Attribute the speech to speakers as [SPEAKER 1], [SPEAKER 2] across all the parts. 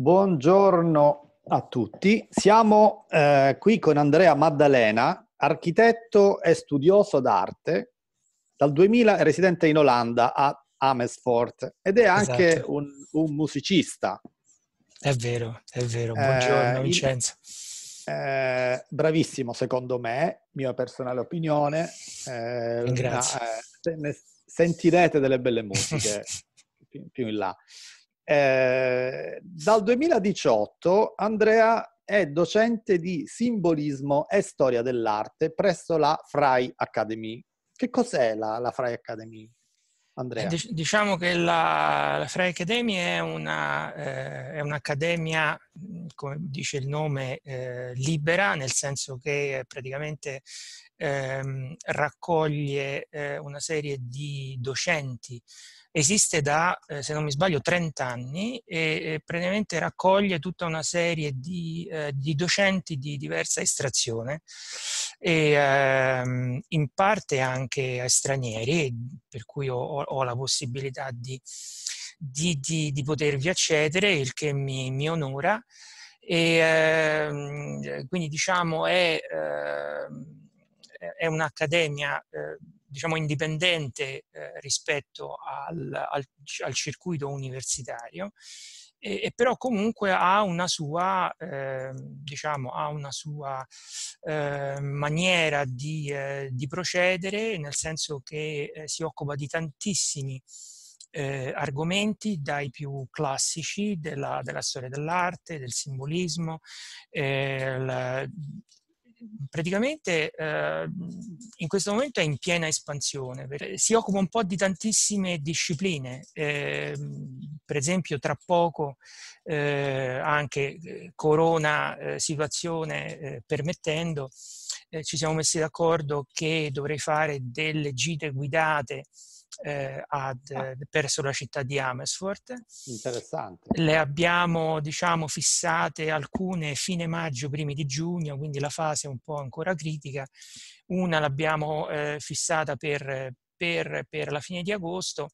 [SPEAKER 1] Buongiorno a tutti. Siamo eh, qui con Andrea Maddalena, architetto e studioso d'arte, dal 2000 è residente in Olanda a Amersfoort ed è anche esatto. un, un, musicista.
[SPEAKER 2] È vero, è vero. Eh, Buongiorno eh, Vincenzo.
[SPEAKER 1] eh, bravissimo secondo me, mia personale opinione. Eh, Grazie. Eh, sentirete delle belle musiche più, più in là. Eh, dal 2018 Andrea è docente di simbolismo e storia dell'arte presso la Fry Academy. Che cos'è la, la Fry Academy? Andrea.
[SPEAKER 2] Eh, diciamo che la, la Frey Academy è, una, eh, è, un'accademia, come dice il nome, eh, libera, nel senso che praticamente ehm, eh, raccoglie una serie di docenti esiste da, eh, se non mi sbaglio, 30 anni e eh, praticamente raccoglie tutta una serie di, eh, di docenti di diversa estrazione e ehm, in parte anche stranieri, per cui ho, ho la possibilità di, di, di, potervi accedere, il che mi, mi onora. E, ehm, quindi diciamo è, eh, è un'accademia eh, diciamo, indipendente eh, rispetto al, al, al, circuito universitario, e, e, però comunque ha una sua, eh, diciamo, ha una sua eh, maniera di, eh, di, procedere, nel senso che eh, si occupa di tantissimi eh, argomenti dai più classici della, della storia dell'arte, del simbolismo, eh, la, praticamente eh, in questo momento è in piena espansione, si occupa un po' di tantissime discipline, eh, per esempio tra poco eh, anche eh, corona eh, situazione eh, permettendo, ci siamo messi d'accordo che dovrei fare delle gite guidate eh, ad, ah. Eh, presso la città di Amersfoort.
[SPEAKER 1] Interessante.
[SPEAKER 2] Le abbiamo diciamo, fissate alcune fine maggio, primi di giugno, quindi la fase è un po' ancora critica. Una l'abbiamo eh, fissata per eh, per, per, la fine di agosto.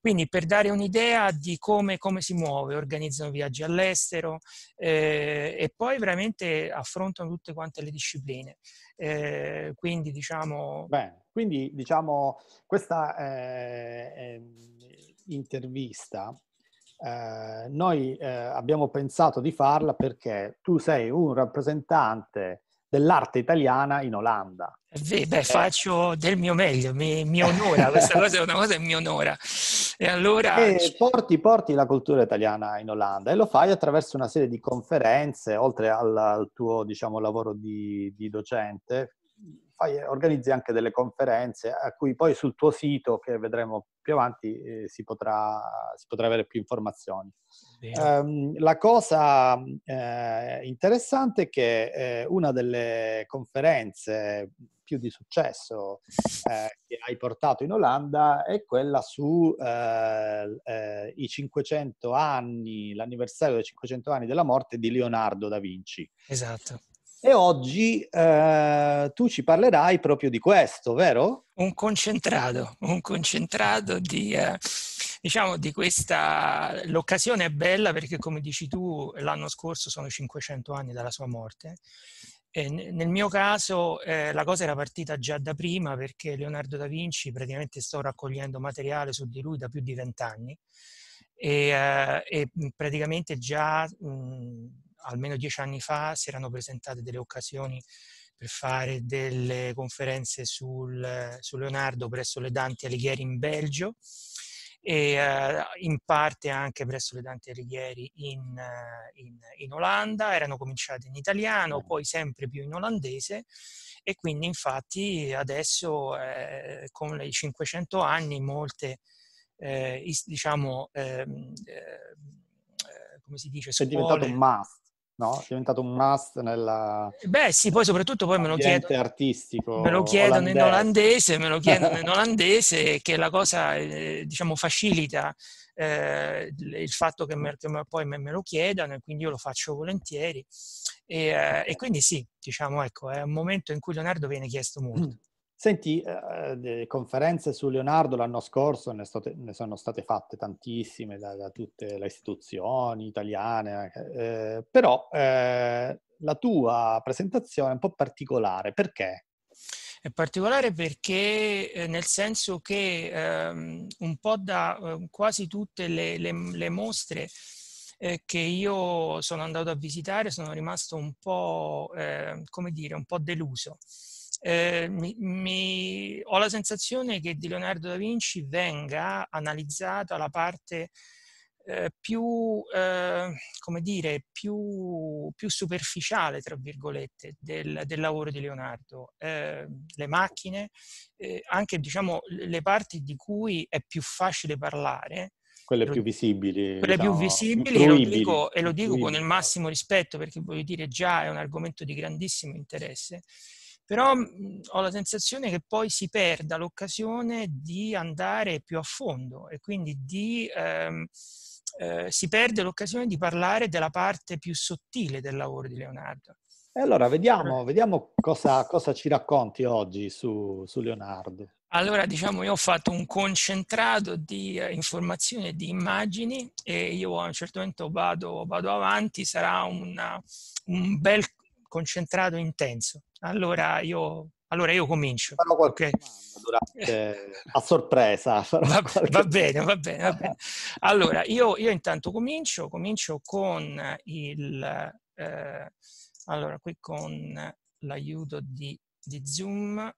[SPEAKER 2] Quindi per dare un'idea di come, come si muove, organizzano viaggi all'estero eh, e poi veramente affrontano tutte quante le discipline.
[SPEAKER 1] Eh, quindi diciamo... Bene, quindi diciamo questa eh, intervista eh, noi eh, abbiamo pensato di farla perché tu sei un rappresentante dell'arte italiana in Olanda. Beh, beh, faccio
[SPEAKER 2] del mio meglio, mi, mi onora, questa cosa è una cosa che mi onora.
[SPEAKER 1] E allora... E porti, porti, la cultura italiana in Olanda e lo fai attraverso una serie di conferenze, oltre al, al tuo diciamo, lavoro di, di docente, fai, organizzi anche delle conferenze a cui poi sul tuo sito, che vedremo più avanti, eh, si, potrà, si potrà avere più informazioni. Um, la cosa eh, interessante è che eh, una delle conferenze più di successo eh, che hai portato in Olanda è quella su eh, eh, i 500 anni, l'anniversario dei 500 anni della morte di Leonardo da Vinci. Esatto. E oggi eh, tu ci parlerai proprio di questo, vero? Un concentrato, un concentrato
[SPEAKER 2] di diciamo di questa l'occasione è bella perché come dici tu l'anno scorso sono 500 anni dalla sua morte e nel mio caso eh, la cosa era partita già da prima perché Leonardo da Vinci praticamente sto raccogliendo materiale su di lui da più di vent'anni e, eh, e, mm, praticamente già mh, mm, almeno dieci anni fa si erano presentate delle occasioni per fare delle conferenze sul, su Leonardo presso le Dante Alighieri in Belgio e eh, in parte anche presso le Dante Alighieri in, eh, in, in, Olanda, erano cominciate in italiano, poi sempre più in olandese e quindi infatti adesso eh, con i 500 anni molte eh, diciamo ehm, eh, come si dice scuole, è diventato un
[SPEAKER 1] must No? È diventato un must nella... Beh sì, poi soprattutto poi me lo chiedono... artistico. Me lo chiedono olandese.
[SPEAKER 2] in olandese, me lo chiedono in olandese, che la cosa, eh, diciamo, facilita eh, il fatto che, me, che poi me, me, lo chiedano e quindi io lo faccio volentieri. E, eh, e quindi sì, diciamo, ecco, è un momento in cui Leonardo viene chiesto molto. Mm.
[SPEAKER 1] Senti, eh, eh conferenze su Leonardo l'anno scorso ne, state, ne sono state fatte tantissime da, da tutte le istituzioni italiane, eh, però eh, la tua presentazione è un po' particolare, perché?
[SPEAKER 2] È particolare perché eh, nel senso che ehm, un po' da eh, quasi tutte le, le, le mostre che io sono andato a visitare sono rimasto un po', come dire, un po' deluso eh, mi, mi, ho la sensazione che di Leonardo da Vinci venga analizzata la parte eh, più, eh, come dire, più, più, superficiale, tra virgolette, del, del lavoro di Leonardo. Eh, le macchine, eh, anche diciamo, le parti di cui è più facile parlare.
[SPEAKER 1] Quelle più visibili. Quelle diciamo, più visibili e lo dico, e lo dico con il
[SPEAKER 2] massimo rispetto perché voglio dire già è un argomento di grandissimo interesse però mh, mhmm, ho la sensazione che poi si perda l'occasione di andare più a fondo e quindi di, ehm, eh, si perde l'occasione di parlare della parte più sottile del lavoro di Leonardo.
[SPEAKER 1] E allora vediamo, vediamo cosa, cosa, ci racconti oggi su, su, Leonardo.
[SPEAKER 2] Allora, diciamo, io ho fatto un concentrato di eh, informazioni e di immagini e io a un certo momento vado, vado avanti, sarà una, un bel concentrato e intenso. Allora io, allora
[SPEAKER 1] io comincio. Farò qualche okay? durante, a sorpresa. Va,
[SPEAKER 2] qualche... va, bene, va bene, va bene. Allora, io, io intanto comincio, comincio con il... Eh, allora, qui con l'aiuto di, di Zoom.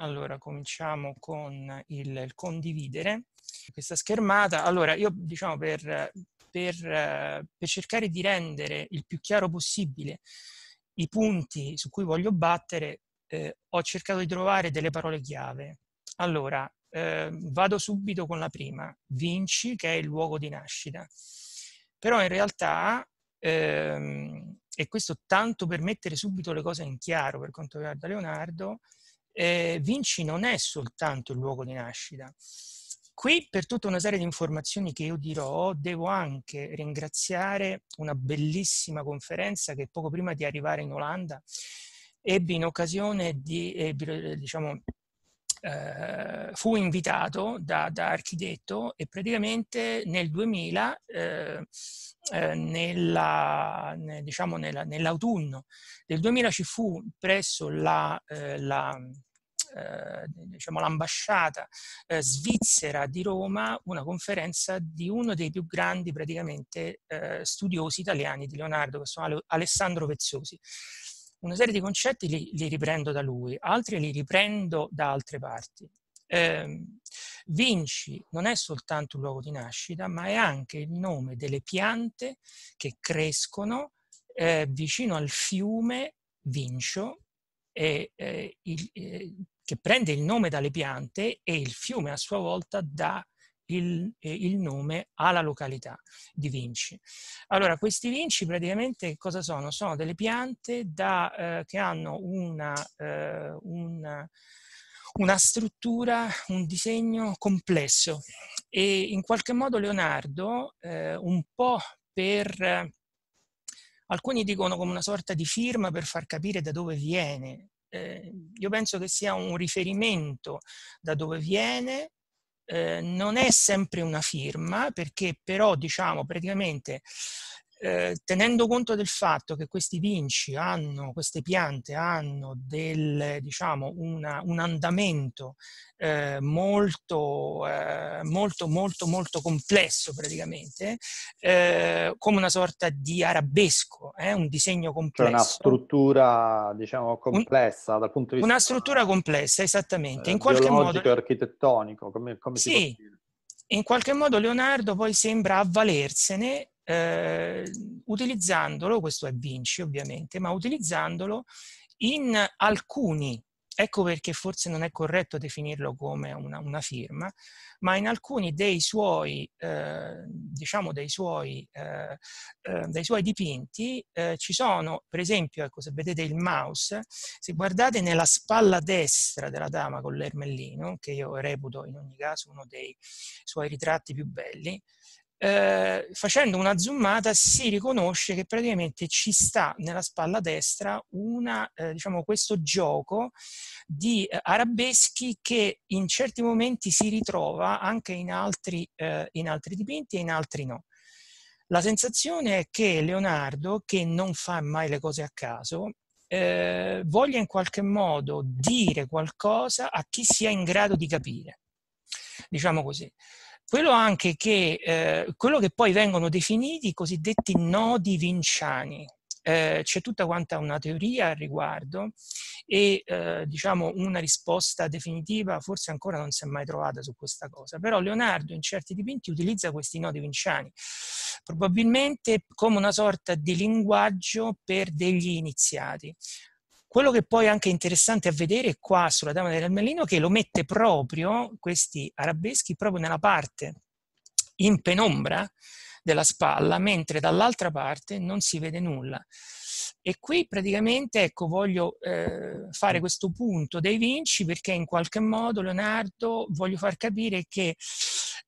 [SPEAKER 2] Allora, cominciamo con il, il condividere questa schermata. Allora, io diciamo per per, eh, per cercare di rendere il più chiaro possibile i punti su cui voglio battere, eh, ho cercato di trovare delle parole chiave. Allora, eh, vado subito con la prima, Vinci, che è il luogo di nascita. Però in realtà, ehm, e questo tanto per mettere subito le cose in chiaro per quanto riguarda Leonardo, eh, Vinci non è soltanto il luogo di nascita. Qui per tutta una serie di informazioni che io dirò devo anche ringraziare una bellissima conferenza che poco prima di arrivare in Olanda ebbi in occasione di, ebbi, eh, diciamo, eh, fu invitato da, da, architetto e praticamente nel 2000, eh, eh, nella, ne, diciamo nella, nell'autunno del 2000 ci fu presso la, eh, la eh, diciamo, l'ambasciata eh, svizzera di Roma una conferenza di uno dei più grandi praticamente eh, studiosi italiani di Leonardo, che sono Alessandro Vezzosi una serie di concetti li, li, riprendo da lui, altri li riprendo da altre parti. Eh, Vinci non è soltanto un luogo di nascita, ma è anche il nome delle piante che crescono eh, vicino al fiume Vincio e eh, il, che prende il nome dalle piante e il fiume a sua volta dà il, eh, il, nome alla località di Vinci. Allora, questi Vinci praticamente cosa sono? Sono delle piante da, eh, che hanno una, eh, una, una, struttura, un disegno complesso e in qualche modo Leonardo, eh, un po' per... Eh, alcuni dicono come una sorta di firma per far capire da dove viene eh, io penso che sia un riferimento da dove viene, eh, non è sempre una firma perché però diciamo praticamente eh, tenendo conto del fatto che questi vinci hanno, queste piante hanno del, diciamo, una, un andamento eh, molto, eh, molto, molto, molto complesso praticamente, eh, come una sorta di arabesco, eh, un disegno complesso. Cioè una
[SPEAKER 1] struttura, diciamo, complessa un, dal punto di vista...
[SPEAKER 2] Una struttura complessa,
[SPEAKER 1] esattamente. In qualche modo... architettonico, come, come sì, si
[SPEAKER 2] può dire? In qualche modo Leonardo poi sembra avvalersene eh, utilizzandolo, questo è Vinci ovviamente, ma utilizzandolo in alcuni, ecco perché forse non è corretto definirlo come una, una firma, ma in alcuni dei suoi, eh, diciamo dei suoi, eh, ehm, dei suoi dipinti eh, ci sono, per esempio, ecco, se vedete il mouse, se guardate nella spalla destra della dama con l'ermellino, che io reputo in ogni caso uno dei suoi ritratti più belli, eh, facendo una zoomata si riconosce che praticamente ci sta nella spalla destra una, eh, diciamo, questo gioco di eh, arabeschi che in certi momenti si ritrova anche in altri, eh, in altri dipinti e in altri no. La sensazione è che Leonardo, che non fa mai le cose a caso, eh, voglia in qualche modo dire qualcosa a chi sia in grado di capire. Diciamo così quello anche che, eh, quello che poi vengono definiti i cosiddetti nodi vinciani. Eh, c'è tutta quanta una teoria al riguardo e eh, diciamo una risposta definitiva forse ancora non si è mai trovata su questa cosa, però Leonardo in certi dipinti utilizza questi nodi vinciani, probabilmente come una sorta di linguaggio per degli iniziati. Quello che poi è anche interessante a vedere qua sulla Dama dell'Ermellino è che lo mette proprio, questi arabeschi, proprio nella parte in penombra della spalla, mentre dall'altra parte non si vede nulla. E qui praticamente ecco, voglio eh, fare questo punto dei Vinci perché in qualche modo Leonardo voglio far capire che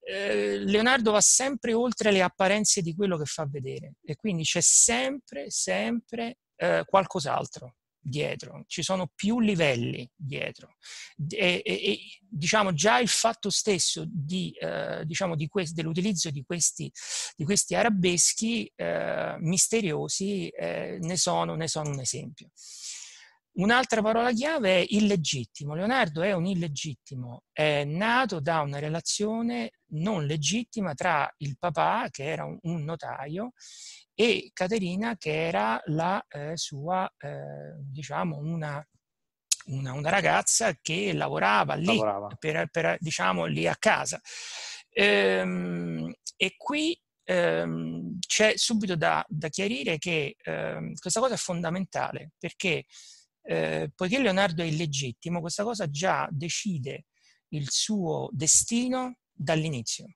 [SPEAKER 2] eh, Leonardo va sempre oltre le apparenze di quello che fa vedere e quindi c'è sempre, sempre eh, qualcos'altro dietro, ci sono più livelli dietro. E, e, e diciamo già il fatto stesso di, eh, diciamo di que- dell'utilizzo di questi, di questi arabeschi eh, misteriosi eh, ne, sono, ne sono un esempio. Un'altra parola chiave è illegittimo. Leonardo è un illegittimo, è nato da una relazione non legittima tra il papà, che era un notaio, e Caterina, che era la eh, sua, eh, diciamo, una, una, una, ragazza che lavorava lì, lavorava. Per, per, diciamo, lì a casa. Ehm, e qui ehm, c'è subito da, da chiarire che ehm, questa cosa è fondamentale perché eh, poiché Leonardo è illegittimo, questa cosa già decide il suo destino dall'inizio,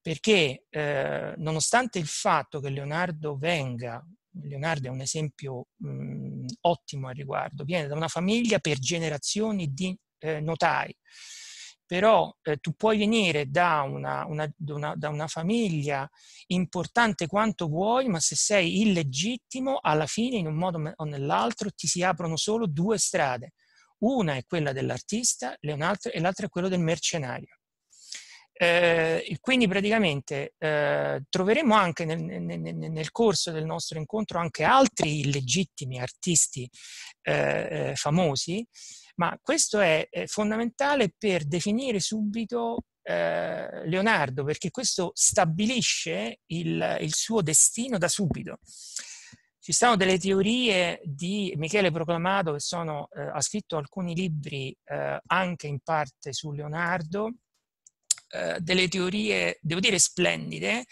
[SPEAKER 2] perché eh, nonostante il fatto che Leonardo venga, Leonardo è un esempio mh, mm, ottimo al riguardo, viene da una famiglia per generazioni di eh, notai, però eh, tu puoi venire da una, una, da, una, da una, famiglia importante quanto vuoi, ma se sei illegittimo, alla fine, in un modo o nell'altro, ti si aprono solo due strade. Una è quella dell'artista e l'altra è quella del mercenario. Eh, quindi praticamente eh, troveremo anche nel, nel, nel, corso del nostro incontro anche altri illegittimi artisti eh, eh, famosi ma questo è, fondamentale per definire subito eh, Leonardo, perché questo stabilisce il, il suo destino da subito. Ci sono delle teorie di Michele Proclamato che sono, eh, ha scritto alcuni libri eh, anche in parte su Leonardo, eh, delle teorie, devo dire, splendide.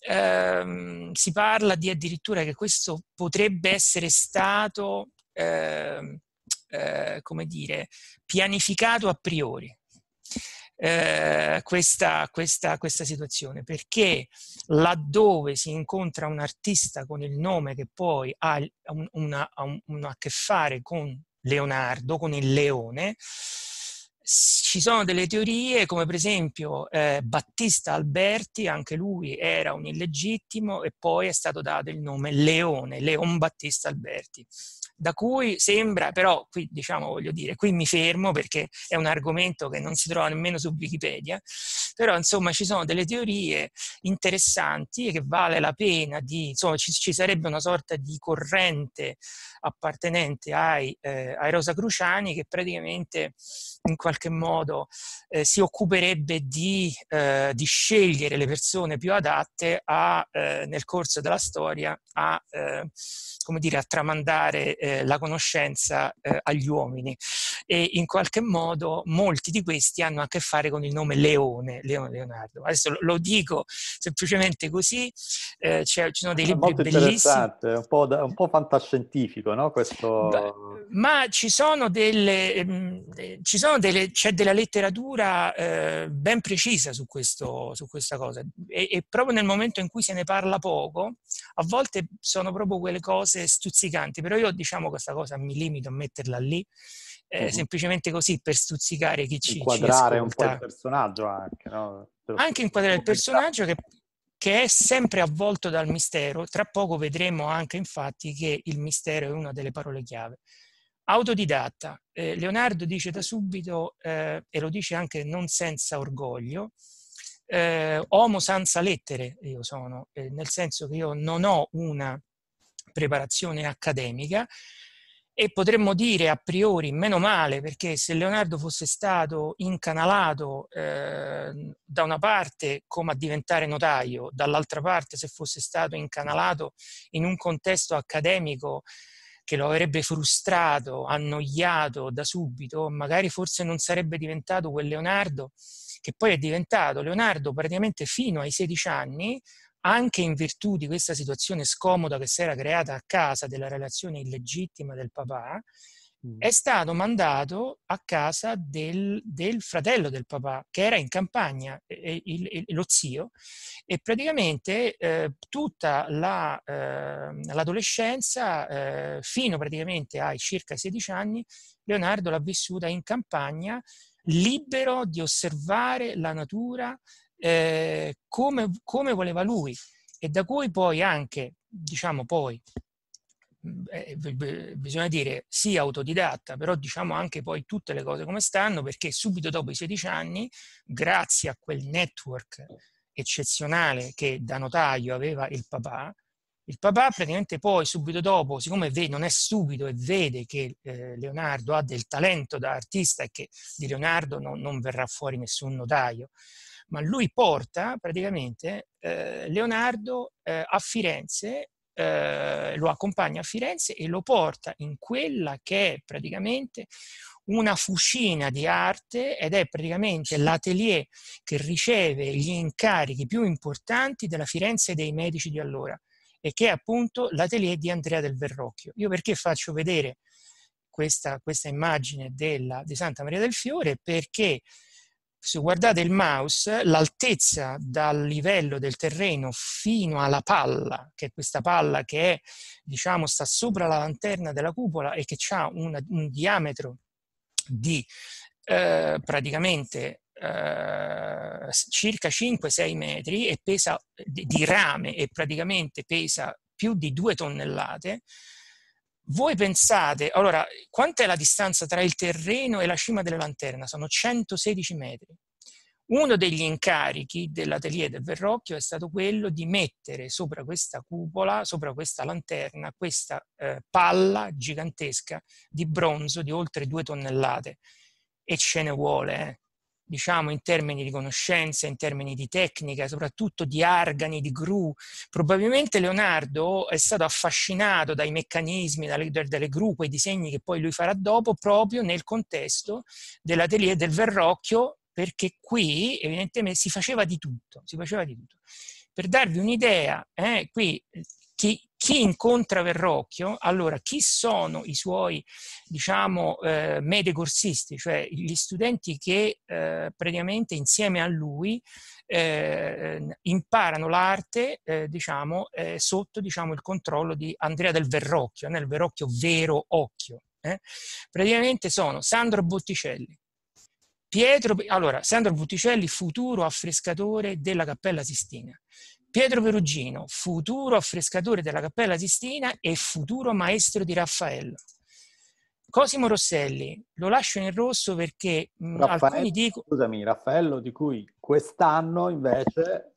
[SPEAKER 2] Eh, si parla di addirittura che questo potrebbe essere stato eh, eh, come dire, pianificato a priori. Eh, questa, questa, questa, situazione, perché laddove si incontra un artista con il nome che poi ha, una, ha, un, ha a che fare con Leonardo, con il leone, ci sono delle teorie come per esempio eh, Battista Alberti, anche lui era un illegittimo e poi è stato dato il nome Leone, Leon Battista Alberti, da cui sembra, però qui diciamo voglio dire, qui mi fermo perché è un argomento che non si trova nemmeno su Wikipedia, però insomma ci sono delle teorie interessanti e che vale la pena di, insomma ci, ci sarebbe una sorta di corrente appartenente ai, eh, ai Rosa Cruciani che praticamente in qualche modo eh, si occuperebbe di, eh, di, scegliere le persone più adatte a, eh, nel corso della storia a, eh, come dire, a tramandare eh, la conoscenza agli uomini e in qualche modo molti di questi hanno a che fare con il nome Leone, Leonardo. Adesso lo dico semplicemente così, eh, cioè, ci sono dei libri molto interessante,
[SPEAKER 1] un un po', fantascientifico, no? Questo... Beh,
[SPEAKER 2] ma ci sono delle, mh, ehm, eh, ci sono delle, c'è della letteratura eh, ben precisa su, questo, su questa cosa e, e, proprio nel momento in cui se ne parla poco, a volte sono proprio quelle cose stuzzicanti, però io diciamo questa cosa mi limito a metterla lì eh, uh-huh. semplicemente così per stuzzicare chi ci Inquadrare ci un po' il personaggio anche, no? Anche inquadrare il personaggio che, che è sempre avvolto dal mistero. Tra poco vedremo anche infatti che il mistero è una delle parole chiave. Autodidatta. Eh, Leonardo dice da subito, eh, e lo dice anche non senza orgoglio, eh, homo senza lettere io sono, eh, nel senso che io non ho una preparazione accademica, e potremmo dire a priori meno male perché se Leonardo fosse stato incanalato eh, da una parte come a diventare notaio, dall'altra parte se fosse stato incanalato in un contesto accademico che lo avrebbe frustrato, annoiato da subito, magari forse non sarebbe diventato quel Leonardo che poi è diventato Leonardo praticamente fino ai 16 anni anche in virtù di questa situazione scomoda che si era creata a casa della relazione illegittima del papà, mm. è stato mandato a casa del, del, fratello del papà, che era in campagna, il, il, lo zio, e praticamente eh, tutta la, eh, l'adolescenza, eh, fino praticamente ai circa 16 anni, Leonardo l'ha vissuta in campagna libero di osservare la natura, eh, come, come, voleva lui e da cui poi anche, diciamo poi, mm, eh, bisogna dire sì autodidatta, però diciamo anche poi tutte le cose come stanno, perché subito dopo i 16 anni, grazie a quel network eccezionale che da notaio aveva il papà, il papà praticamente poi subito dopo, siccome non è stupido e vede che eh, Leonardo ha del talento da artista e che di Leonardo no, non verrà fuori nessun notaio, ma lui porta praticamente eh, Leonardo eh, a Firenze, eh, lo accompagna a Firenze e lo porta in quella che è praticamente una fucina di arte ed è praticamente l'atelier che riceve gli incarichi più importanti della Firenze e dei medici di allora e che è appunto l'atelier di Andrea del Verrocchio. Io perché faccio vedere questa, questa immagine della, di Santa Maria del Fiore? Perché se guardate il mouse, l'altezza dal livello del terreno fino alla palla, che è questa palla che è, diciamo, sta sopra la lanterna della cupola e che ha una, un diametro di eh, praticamente eh, circa 5-6 metri e pesa di, di rame e praticamente pesa più di 2 tonnellate, voi pensate, allora, quant'è la distanza tra il terreno e la cima della lanterna? Sono 116 metri. Uno degli incarichi dell'atelier del Verrocchio è stato quello di mettere sopra questa cupola, sopra questa lanterna, questa eh, palla gigantesca di bronzo di oltre due tonnellate. E ce ne vuole, eh diciamo, in termini di conoscenza, in termini di tecnica, soprattutto di argani, di gru. Probabilmente Leonardo è stato affascinato dai meccanismi, dalle, dalle gru, quei disegni che poi lui farà dopo, proprio nel contesto dell'atelier del Verrocchio, perché qui evidentemente si faceva di tutto, si faceva di tutto. Per darvi un'idea, eh, qui chi, chi incontra Verrocchio, allora chi sono i suoi, diciamo, eh, mede corsisti, cioè gli studenti che eh, praticamente insieme a lui eh, imparano l'arte, eh, diciamo, eh, sotto diciamo, il controllo di Andrea del Verrocchio, nel Verrocchio vero occhio. Eh. Praticamente sono Sandro Botticelli, Pietro, allora, Sandro Botticelli, futuro affrescatore della Cappella Sistina. Pietro Perugino, futuro affrescatore della Cappella Sistina e futuro maestro di Raffaello. Cosimo Rosselli, lo lascio nel rosso
[SPEAKER 1] perché Raffaello, alcuni dicono... Scusami, Raffaello di cui quest'anno invece...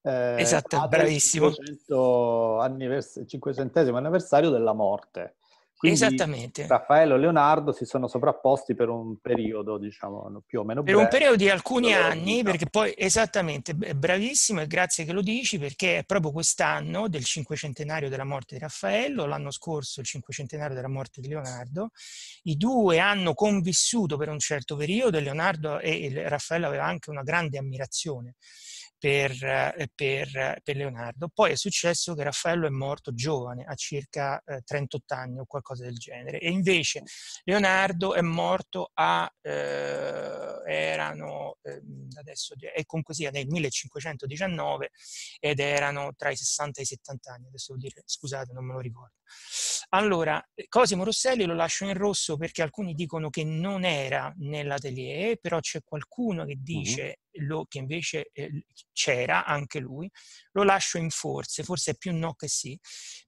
[SPEAKER 1] Eh, esatto, bravissimo. 500 annivers- 500 anniversario della morte. Quindi Esattamente. Raffaello e Leonardo si sono sovrapposti per un periodo, diciamo, più o meno breve. Per un periodo
[SPEAKER 2] di alcuni anni, perché poi, esattamente, bravissimo e grazie che lo dici, perché è proprio quest'anno del cinquecentenario della morte di Raffaello, l'anno scorso il cinquecentenario della morte di Leonardo, i due hanno convissuto per un certo periodo Leonardo e Raffaello aveva anche una grande ammirazione per, eh, per, eh, per, Leonardo. Poi è successo che Raffaello è morto giovane, a circa 38 eh, anni o qualcosa del genere, e invece Leonardo è morto a, eh, erano, eh, adesso, è comunque sia nel 1519 ed erano tra i 60 e i 70 anni, adesso devo dire, scusate, non me lo ricordo. Allora, Cosimo Rosselli lo lascio in rosso perché alcuni dicono che non era nell'atelier, però c'è qualcuno che dice mm-hmm. lo, che invece eh, c'era anche lui, lo lascio in forze, forse è più no che sì,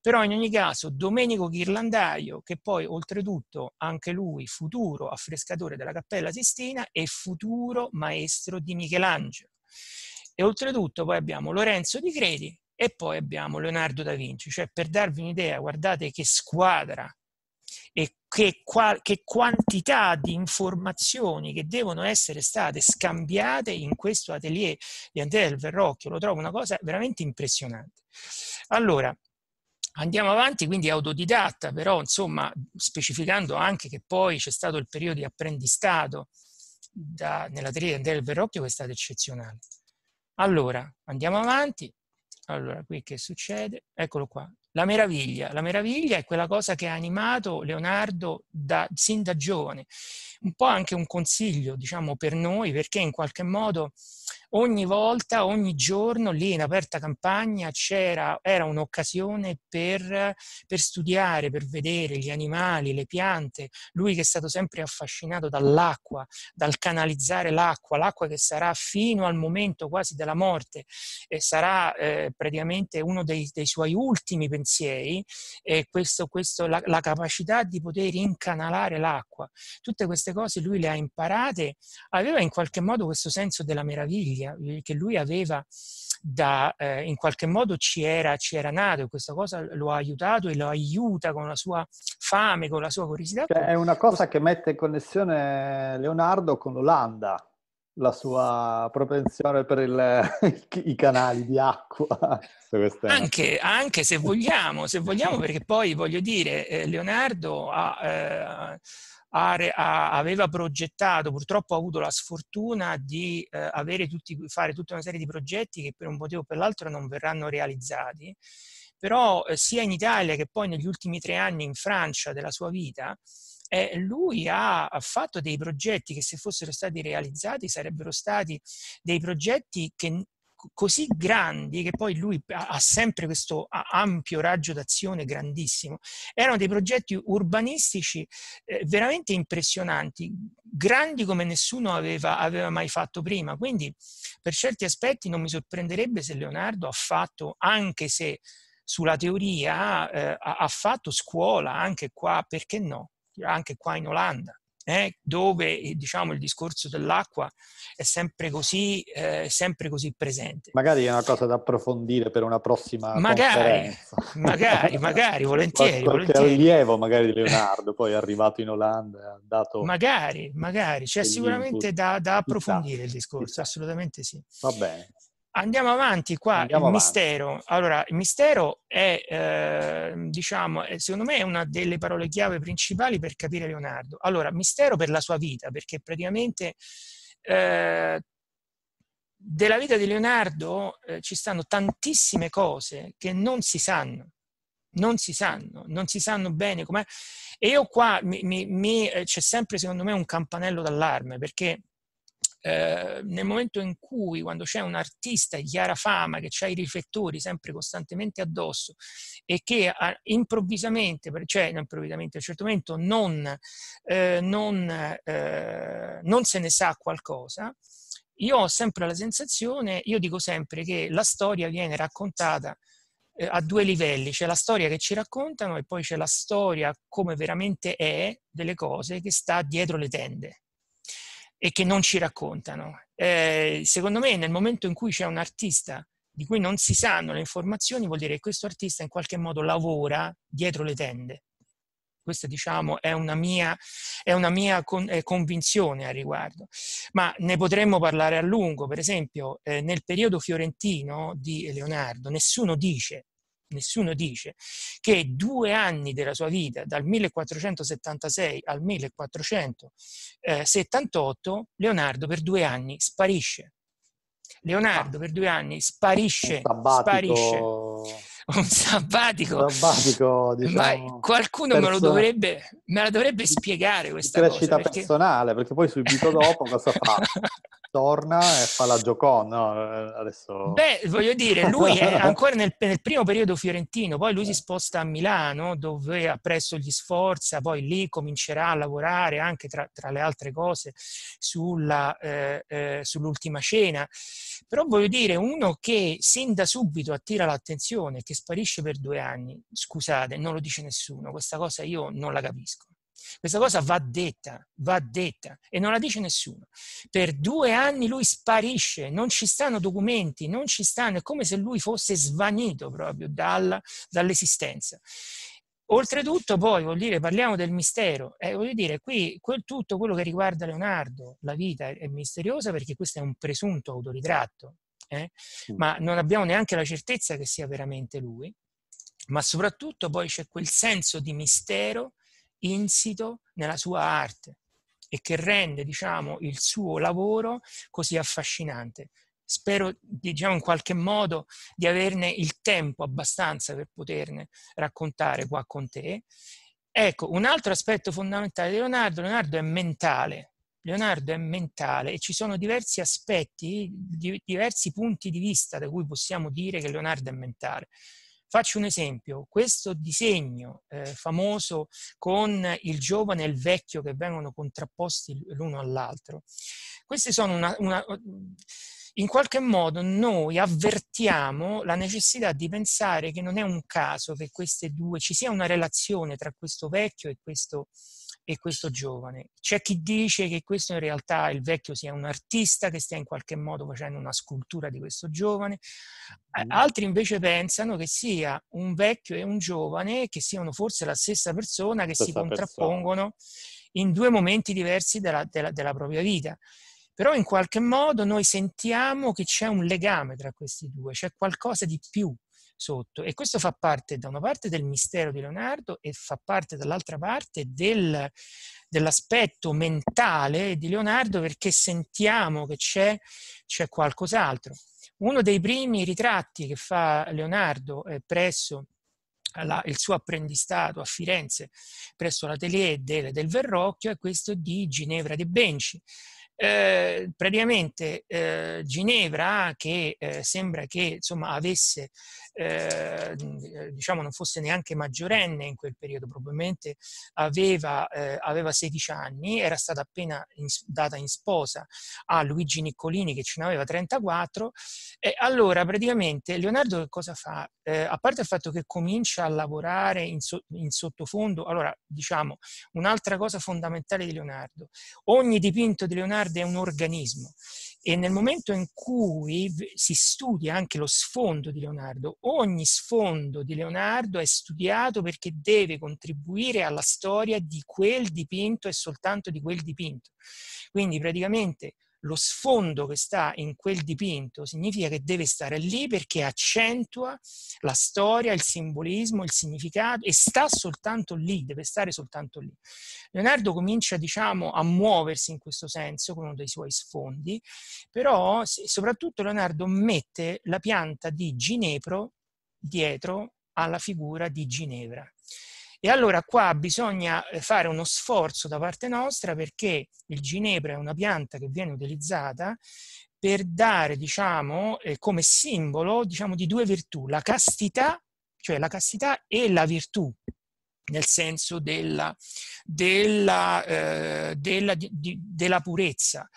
[SPEAKER 2] però in ogni caso Domenico Ghirlandaio, che poi oltretutto anche lui futuro affrescatore della Cappella Sistina e futuro maestro di Michelangelo. E oltretutto poi abbiamo Lorenzo Di Credi e poi abbiamo Leonardo da Vinci, cioè per darvi un'idea, guardate che squadra e che, qual- che quantità di informazioni che devono essere state scambiate in questo atelier di Andrea del Verrocchio, lo trovo una cosa veramente impressionante. Allora, Andiamo avanti, quindi autodidatta, però insomma specificando anche che poi c'è stato il periodo di apprendistato nell'atelier di Andrea del Verrocchio che è stato eccezionale. Allora, andiamo avanti. Allora, qui che succede? Eccolo qua. La meraviglia. La meraviglia è quella cosa che ha animato Leonardo da, sin da giovane. Un po' anche un consiglio, diciamo, per noi, perché in qualche modo ogni volta, ogni giorno lì in aperta campagna c'era, era un'occasione per, per studiare, per vedere gli animali, le piante, lui che è stato sempre affascinato dall'acqua, dal canalizzare l'acqua, l'acqua che sarà fino al momento quasi della morte, eh, sarà eh, praticamente uno dei, dei, suoi ultimi pensieri, eh, questo, questo, la, la capacità di poter incanalare l'acqua. Tutte queste cose lui le ha imparate, aveva in qualche modo questo senso della meraviglia Italia, eh, che lui aveva da, eh, in qualche modo ci era, ci era nato, questa cosa lo ha aiutato e lo aiuta con la sua fame, con la sua curiosità. Cioè, è
[SPEAKER 1] una cosa che mette in connessione Leonardo con l'Olanda la sua propensione per il, i canali di acqua. Anche,
[SPEAKER 2] anche se vogliamo, se vogliamo, perché poi voglio dire, eh, Leonardo ha, eh, aveva progettato, purtroppo ha avuto la sfortuna di eh, tutti, fare tutta una serie di progetti che per un motivo o per l'altro non verranno realizzati, però eh, sia in Italia che poi negli ultimi tre anni in Francia della sua vita, eh, lui ha, ha, fatto dei progetti che se fossero stati realizzati sarebbero stati dei progetti che così grandi che poi lui ha sempre questo ampio raggio d'azione grandissimo, erano dei progetti urbanistici eh, veramente impressionanti, grandi come nessuno aveva, aveva mai fatto prima. Quindi per certi aspetti non mi sorprenderebbe se Leonardo ha fatto, anche se sulla teoria, eh, ha fatto scuola anche qua, perché no? Anche qua in Olanda eh, dove eh, diciamo, il discorso dell'acqua è sempre così, eh, sempre così,
[SPEAKER 1] presente. Magari è una cosa da approfondire per una prossima magari, Magari, magari, volentieri. Qual- qualche volentieri. allievo magari di Leonardo, poi è arrivato in Olanda, ha dato...
[SPEAKER 2] Magari, magari, c'è sicuramente da, da, approfondire il discorso, assolutamente sì. Va bene. Andiamo avanti qua, Andiamo il avanti. mistero. Allora, il mistero è, eh, diciamo, secondo me è una delle parole chiave principali per capire Leonardo. Allora, mistero per la sua vita, perché praticamente eh, della vita di Leonardo eh, ci stanno tantissime cose che non si sanno non si sanno, non si sanno bene com'è. E io qua mi, mi, mi, eh, c'è sempre secondo me un campanello d'allarme perché Ehm, nel momento in cui, quando c'è un artista di chiara fama, che ha i riflettori sempre costantemente addosso e che improvvisamente, cioè non improvvisamente, a un certo momento non, eh, non, eh, non se ne sa qualcosa, io ho sempre la sensazione, io dico sempre che la storia viene raccontata eh, a due livelli, c'è la storia che ci raccontano e poi c'è la storia come veramente è delle cose che sta dietro le tende e che non ci raccontano. Eh, secondo me nel momento in cui c'è un artista di cui non si sanno le informazioni, vuol dire che questo artista in qualche modo lavora dietro le tende. Questa, diciamo, è una mia, è una mia con, eh, convinzione al riguardo. Ma ne potremmo parlare a lungo. Per esempio, eh, nel periodo fiorentino di Leonardo, nessuno dice nessuno dice che due anni della sua vita, dal 1476 al 1478, Leonardo per due anni sparisce. Leonardo ah. per due anni sparisce, sparisce. un sabbatico.
[SPEAKER 1] sabbatico diciamo, Ma
[SPEAKER 2] qualcuno perso... me, lo dovrebbe, me la dovrebbe spiegare questa crescita cosa,
[SPEAKER 1] personale, perché poi subito dopo cosa fa? Torna e fa la Gioconda. No, eh, adesso... Beh, voglio dire, lui è ancora
[SPEAKER 2] nel, nel, primo periodo fiorentino, poi lui si eh. sposta a Milano dove ha appresso gli sforza, poi lì comincerà a lavorare anche tra, tra le altre cose sulla, eh, eh, sull'ultima cena. Però voglio dire, uno che sin da subito attira l'attenzione, che sparisce per due anni, scusate, non lo dice nessuno, questa cosa io non la capisco. Questa cosa va detta, va detta e non la dice nessuno. Per due anni lui sparisce, non ci stanno documenti, non ci stanno, è come se lui fosse svanito proprio dalla, dall'esistenza. Oltretutto poi, vuol dire, parliamo del mistero, eh, voglio dire, qui quel tutto quello che riguarda Leonardo, la vita è misteriosa perché questo è un presunto autoritratto, eh? Mm. ma non abbiamo neanche la certezza che sia veramente lui, ma soprattutto poi c'è quel senso di mistero insito nella sua arte e che rende diciamo, il suo lavoro così affascinante. Spero diciamo, in qualche modo di averne il tempo abbastanza per poterne raccontare qua con te. Ecco, un altro aspetto fondamentale di Leonardo, Leonardo è mentale, Leonardo è mentale e ci sono diversi aspetti, di, diversi punti di vista da cui possiamo dire che Leonardo è mentale. Faccio un esempio, questo disegno eh, famoso con il giovane e il vecchio che vengono contrapposti l'uno all'altro, queste sono una, una in qualche modo noi avvertiamo la necessità di pensare che non è un caso che queste due, ci sia una relazione tra questo vecchio e questo e questo giovane. C'è chi dice che questo in realtà il vecchio sia un artista che stia in qualche modo facendo una scultura di questo giovane, mm. altri invece pensano che sia un vecchio e un giovane che siano forse la stessa persona che stessa si contrappongono persona. in due momenti diversi della, della, della propria vita. Però in qualche modo noi sentiamo che c'è un legame tra questi due, c'è qualcosa di più sotto. E questo fa parte da una parte del mistero di Leonardo e fa parte dall'altra parte del, dell'aspetto mentale di Leonardo perché sentiamo che c'è, c'è qualcos'altro. Uno dei primi ritratti che fa Leonardo eh, presso la, il suo apprendistato a Firenze presso l'atelier del, del Verrocchio è questo di Ginevra de Benci, eh, praticamente eh, Ginevra, che eh, sembra che insomma, avesse, eh, diciamo, non fosse neanche maggiorenne in quel periodo, probabilmente aveva, eh, aveva 16 anni, era stata appena in, data in sposa a Luigi Niccolini che ce ne aveva 34, e allora praticamente Leonardo che cosa fa? a parte il fatto che comincia a lavorare in, so, in sottofondo, allora diciamo un'altra cosa fondamentale di Leonardo, ogni dipinto di Leonardo Harvard è un organismo e nel momento in cui si studia anche lo sfondo di Leonardo, ogni sfondo di Leonardo è studiato perché deve contribuire alla storia di quel dipinto e soltanto di quel dipinto. Quindi praticamente lo sfondo che sta in quel dipinto significa che deve stare lì perché accentua la storia, il simbolismo, il significato e sta soltanto lì, deve stare soltanto lì. Leonardo comincia, diciamo, a muoversi in questo senso con uno dei suoi sfondi, però soprattutto Leonardo mette la pianta di Ginepro dietro alla figura di Ginevra. E allora qua bisogna eh, fare uno sforzo da parte nostra perché il ginepro è una pianta che viene utilizzata per dare, diciamo, eh, come simbolo, diciamo, di due virtù, la castità, cioè la castità e la virtù, nel senso della, della, eh, della, di, della purezza.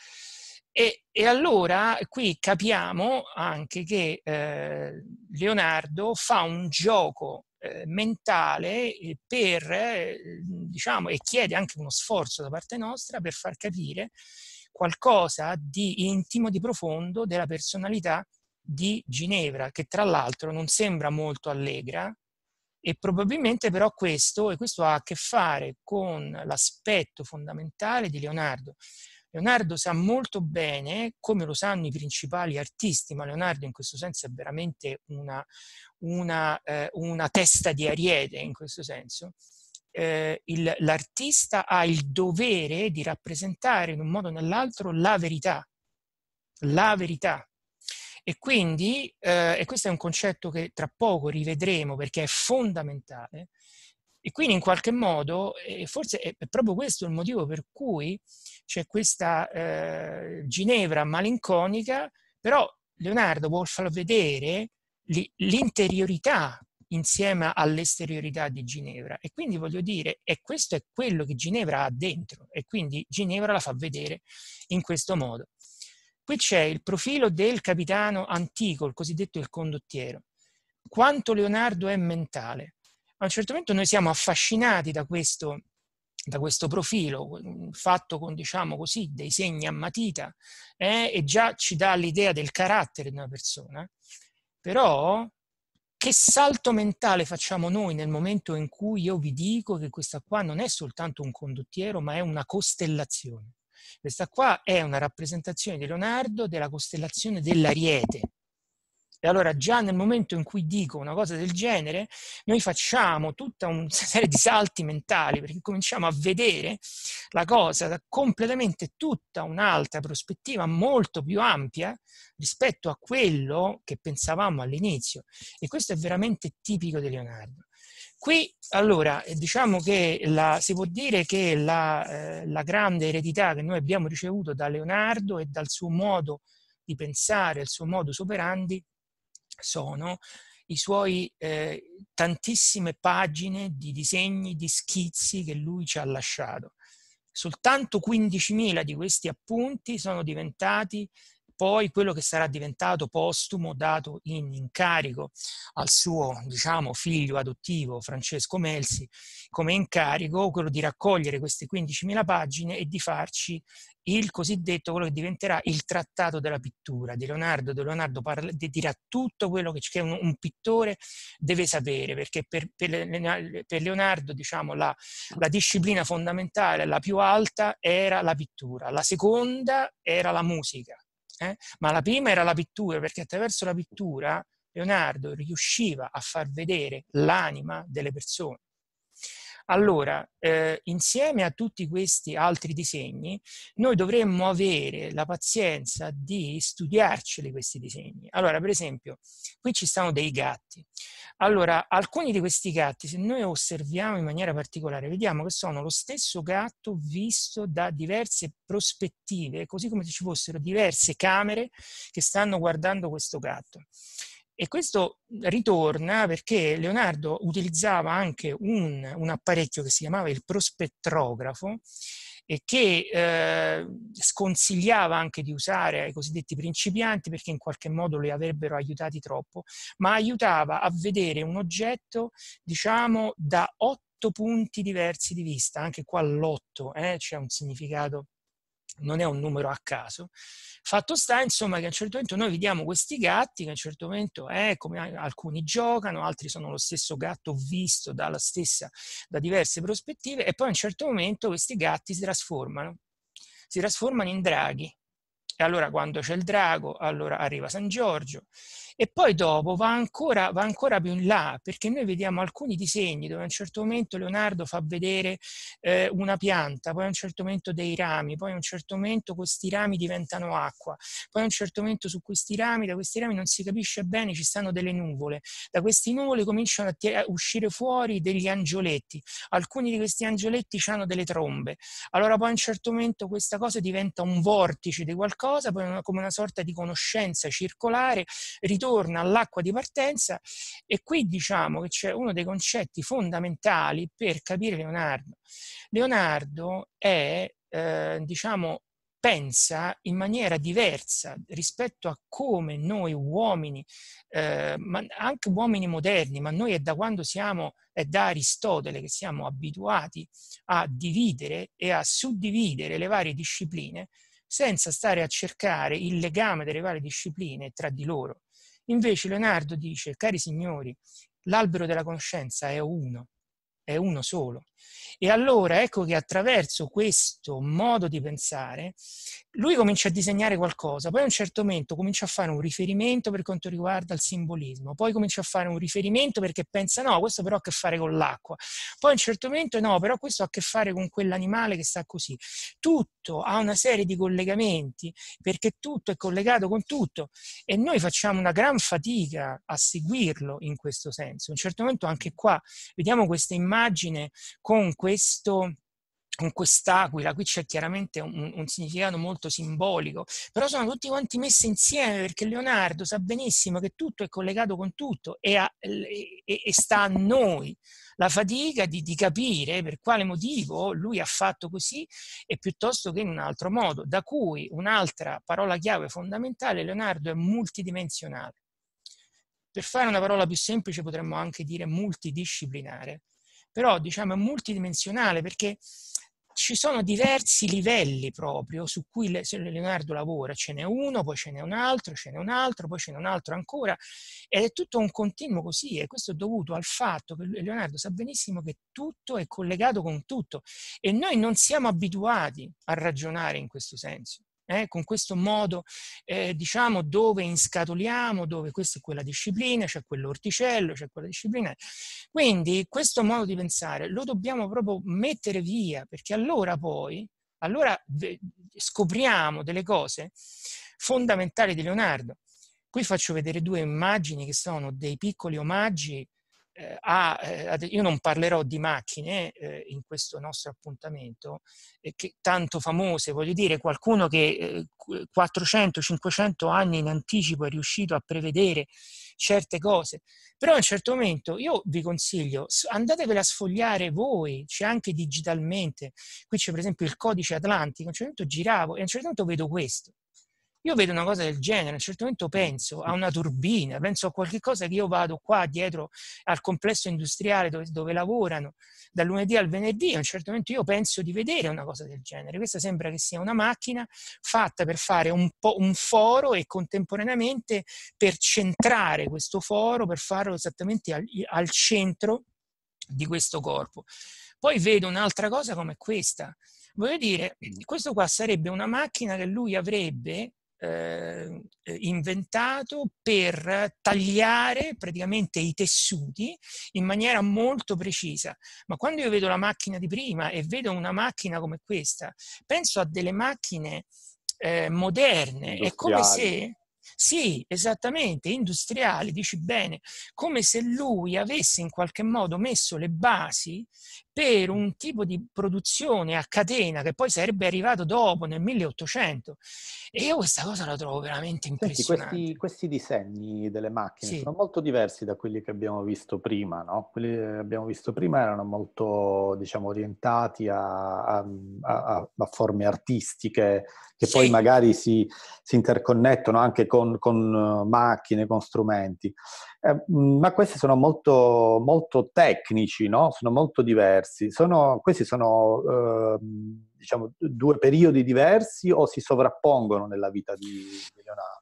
[SPEAKER 2] E, e, allora qui capiamo anche che eh, Leonardo fa un gioco eh, mentale eh, per, eh, diciamo, e chiede anche uno sforzo da parte nostra per far capire qualcosa di intimo, di profondo della personalità di Ginevra, che tra l'altro non sembra molto allegra, e probabilmente però questo, e questo ha a che fare con l'aspetto fondamentale di Leonardo, Leonardo sa molto bene, come lo sanno i principali artisti, ma Leonardo in questo senso è veramente una, una, eh, una testa di ariete, in questo senso, eh, il, l'artista ha il dovere di rappresentare in un modo o nell'altro la verità, la verità. E quindi, eh, e questo è un concetto che tra poco rivedremo perché è fondamentale, e quindi in qualche modo, eh, forse è proprio questo il motivo per cui c'è questa eh, Ginevra malinconica, però Leonardo vuol far vedere l'interiorità insieme all'esteriorità di Ginevra. E quindi voglio dire, e questo è quello che Ginevra ha dentro, e quindi Ginevra la fa vedere in questo modo. Qui c'è il profilo del capitano antico, il cosiddetto il condottiero. Quanto Leonardo è mentale, a un certo momento noi siamo affascinati da questo, da questo profilo, fatto con, diciamo così, dei segni a matita, eh, e già ci dà l'idea del carattere di una persona, però che salto mentale facciamo noi nel momento in cui io vi dico che questa qua non è soltanto un condottiero, ma è una costellazione. Questa qua è una rappresentazione di Leonardo della costellazione dell'Ariete. E allora già nel momento in cui dico una cosa del genere, noi facciamo tutta una serie di salti mentali perché cominciamo a vedere la cosa da completamente tutta un'altra prospettiva molto più ampia rispetto a quello che pensavamo all'inizio. E questo è veramente tipico di Leonardo. Qui allora diciamo che la, si può dire che la, eh, la, grande eredità che noi abbiamo ricevuto da Leonardo e dal suo modo di pensare, il suo modus operandi, sono i suoi eh, tantissime pagine di disegni, di schizzi che lui ci ha lasciato. Soltanto 15.000 di questi appunti sono diventati poi quello che sarà diventato postumo dato in incarico al suo diciamo, figlio adottivo Francesco Melzi come incarico quello di raccogliere queste 15.000 pagine e di farci il cosiddetto, quello che diventerà il trattato della pittura di Leonardo, dove Leonardo parla, dirà tutto quello che un, un, pittore deve sapere, perché per, per, per Leonardo diciamo, la, la, disciplina fondamentale, la più alta, era la pittura, la seconda era la musica, eh? ma la prima era la pittura, perché attraverso la pittura Leonardo riusciva a far vedere l'anima delle persone. Allora, eh, insieme a tutti questi altri disegni, noi dovremmo avere la pazienza di studiarceli questi disegni. Allora, per esempio, qui ci stanno dei gatti. Allora, alcuni di questi gatti, se noi osserviamo in maniera particolare, vediamo che sono lo stesso gatto visto da diverse prospettive, così come se ci fossero diverse camere che stanno guardando questo gatto. E questo ritorna perché Leonardo utilizzava anche un, un apparecchio che si chiamava il prospettrografo e che eh, sconsigliava anche di usare ai cosiddetti principianti perché in qualche modo li avrebbero aiutati troppo, ma aiutava a vedere un oggetto, diciamo, da otto punti diversi di vista. Anche qua l'otto eh, c'è un significato non è un numero a caso. Fatto sta, insomma, che a un certo punto noi vediamo questi gatti, che a un certo momento è eh, come alcuni giocano, altri sono lo stesso gatto visto stessa, da diverse prospettive, e poi a un certo momento questi gatti si trasformano, si trasformano in draghi, allora quando c'è il drago, allora arriva San Giorgio. E poi dopo va ancora, va ancora più in là, perché noi vediamo alcuni disegni dove a un certo momento Leonardo fa vedere eh, una pianta, poi a un certo momento dei rami, poi a un certo momento questi rami diventano acqua, poi a un certo momento su questi rami, da questi rami non si capisce bene, ci stanno delle nuvole, da queste nuvole cominciano a, t- a uscire fuori degli angioletti, alcuni di questi angioletti hanno delle trombe, allora poi a un certo momento questa cosa diventa un vortice di qualcosa, cosa, come una sorta di conoscenza circolare, ritorna all'acqua di partenza e qui diciamo che c'è uno dei concetti fondamentali per capire Leonardo. Leonardo è, eh, diciamo, pensa in maniera diversa rispetto a come noi uomini, eh, ma anche uomini moderni, ma noi è da quando siamo, è da Aristotele che siamo abituati a dividere e a suddividere le varie discipline, senza stare a cercare il legame delle varie discipline tra di loro. Invece Leonardo dice, cari signori, l'albero della conoscenza è uno, è uno solo. E allora ecco che attraverso questo modo di pensare lui comincia a disegnare qualcosa, poi a un certo momento comincia a fare un riferimento per quanto riguarda il simbolismo, poi comincia a fare un riferimento perché pensa no, questo però ha a che fare con l'acqua, poi a un certo momento no, però questo ha a che fare con quell'animale che sta così. Tutto ha una serie di collegamenti perché tutto è collegato con tutto e noi facciamo una gran fatica a seguirlo in questo senso. A un certo momento anche qua vediamo questa immagine come con questo con quest'aquila, qui c'è chiaramente un, un, significato molto simbolico, però sono tutti quanti messi insieme perché Leonardo sa benissimo che tutto è collegato con tutto e, a, e, e sta a noi la fatica di, di, capire per quale motivo lui ha fatto così e piuttosto che in un altro modo, da cui un'altra parola chiave fondamentale, Leonardo è multidimensionale. Per fare una parola più semplice potremmo anche dire multidisciplinare però diciamo è multidimensionale perché ci sono diversi livelli proprio su cui Leonardo lavora, ce n'è uno, poi ce n'è un altro, ce n'è un altro, poi ce n'è un altro ancora ed è tutto un continuo così e questo è dovuto al fatto che Leonardo sa benissimo che tutto è collegato con tutto e noi non siamo abituati a ragionare in questo senso eh, con questo modo, eh, diciamo, dove inscatoliamo, dove questa è quella disciplina, c'è quell'orticello, c'è quella disciplina. Quindi questo modo di pensare lo dobbiamo proprio mettere via, perché allora poi, allora scopriamo delle cose fondamentali di Leonardo. Qui faccio vedere due immagini che sono dei piccoli omaggi eh, ha, eh, io non parlerò di macchine eh, in questo nostro appuntamento, eh, che, tanto famose, voglio dire, qualcuno che 400-500 eh, anni in anticipo è riuscito a prevedere certe cose, però a un certo momento io vi consiglio, andatevela a sfogliare voi, c'è anche digitalmente, qui c'è per esempio il codice atlantico, a un certo punto giravo e a un certo punto vedo questo, io vedo una cosa del genere, a un certo momento penso a una turbina, penso a qualche cosa che io vado qua dietro al complesso industriale dove, dove lavorano dal lunedì al venerdì, a un certo momento io penso di vedere una cosa del genere. Questa sembra che sia una macchina fatta per fare un, po', un foro e contemporaneamente per centrare questo foro, per farlo esattamente al, al centro di questo corpo. Poi vedo un'altra cosa come questa. Voglio dire, questo qua sarebbe una macchina che lui avrebbe eh, eh, inventato per tagliare praticamente i tessuti in maniera molto precisa. Ma quando io vedo la macchina di prima e vedo una macchina come questa, penso a delle macchine eh, moderne, è come se... Sì, esattamente, industriali, dici bene, come se lui avesse in qualche modo messo le basi per un tipo di produzione a catena che poi sarebbe arrivato dopo, nel 1800. E io questa cosa la trovo veramente impressionante.
[SPEAKER 1] Senti, questi, questi, disegni delle macchine sì. sono molto diversi da quelli che abbiamo visto prima, no? Quelli che abbiamo visto prima erano molto, diciamo, orientati a, a, a, a forme artistiche che sì. poi magari si, si interconnettono anche con, con eh, macchine, con strumenti. Eh, mm, ma questi sono molto, molto tecnici, no? sono molto diversi. Sono, questi sono eh, diciamo, due periodi diversi o si sovrappongono nella vita di, di Leonardo?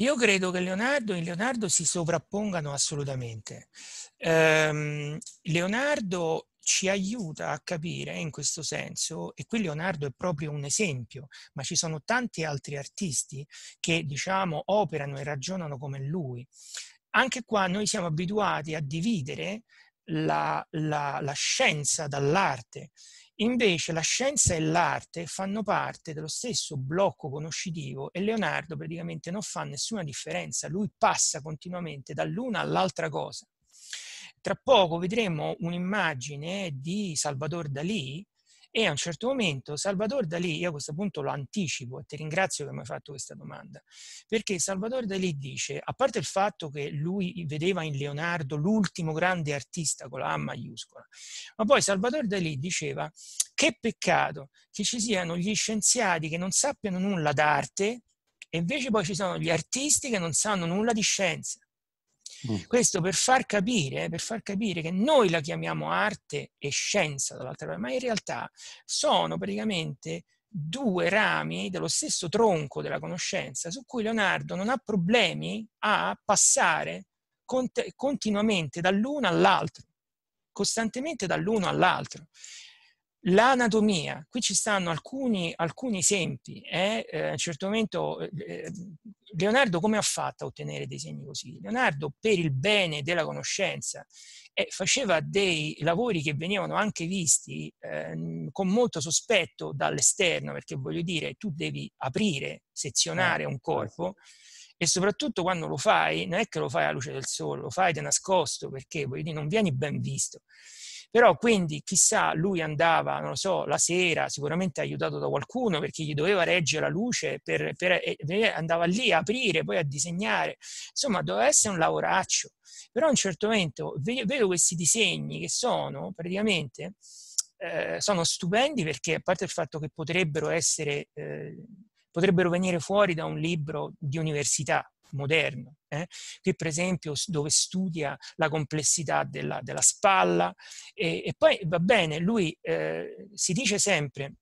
[SPEAKER 2] Io credo che Leonardo e Leonardo si sovrappongano assolutamente. Eh, Leonardo ci aiuta a capire in questo senso, e qui Leonardo è proprio un esempio, ma ci sono tanti altri artisti che diciamo operano e ragionano come lui anche qua noi siamo abituati a dividere la, la, la scienza dall'arte. Invece la scienza e l'arte fanno parte dello stesso blocco conoscitivo e Leonardo praticamente non fa nessuna differenza, lui passa continuamente dall'una all'altra cosa. Tra poco vedremo un'immagine di Salvador Dalì e a un certo momento Salvador Dalì, io a questo punto lo anticipo e ti ringrazio che mi hai fatto questa domanda, perché Salvador Dalì dice, a parte il fatto che lui vedeva in Leonardo l'ultimo grande artista con la A maiuscola, ma poi Salvador Dalì diceva, che peccato che ci siano gli scienziati che non sappiano nulla d'arte e invece poi ci sono gli artisti che non sanno nulla di scienza. Mm. Questo per far, capire, per far capire che noi la chiamiamo arte e scienza dall'altra parte, ma in realtà sono praticamente due rami dello stesso tronco della conoscenza su cui Leonardo non ha problemi a passare cont- continuamente dall'uno all'altro, costantemente dall'uno all'altro. L'anatomia, qui ci stanno alcuni, alcuni esempi. Eh? a eh, un certo momento, eh, eh, Leonardo come ha fatto a ottenere dei segni così? Leonardo, per il bene della conoscenza, faceva dei lavori che venivano anche visti ehm, con molto sospetto dall'esterno, perché voglio dire, tu devi aprire, sezionare un corpo e soprattutto quando lo fai non è che lo fai alla luce del sole, lo fai di nascosto perché voglio dire, non vieni ben visto. Però quindi chissà, lui andava, non lo so, la sera, sicuramente aiutato da qualcuno perché gli doveva reggere la luce, per, per, andava lì a aprire, poi a disegnare. Insomma, doveva essere un lavoraccio. Però a un certo momento vedo questi disegni che sono praticamente... Eh, sono stupendi perché a parte il fatto che potrebbero essere eh, potrebbero venire fuori da un libro di università moderno, eh? qui per esempio dove studia la complessità della, della spalla e, e, poi va bene, lui eh, si dice sempre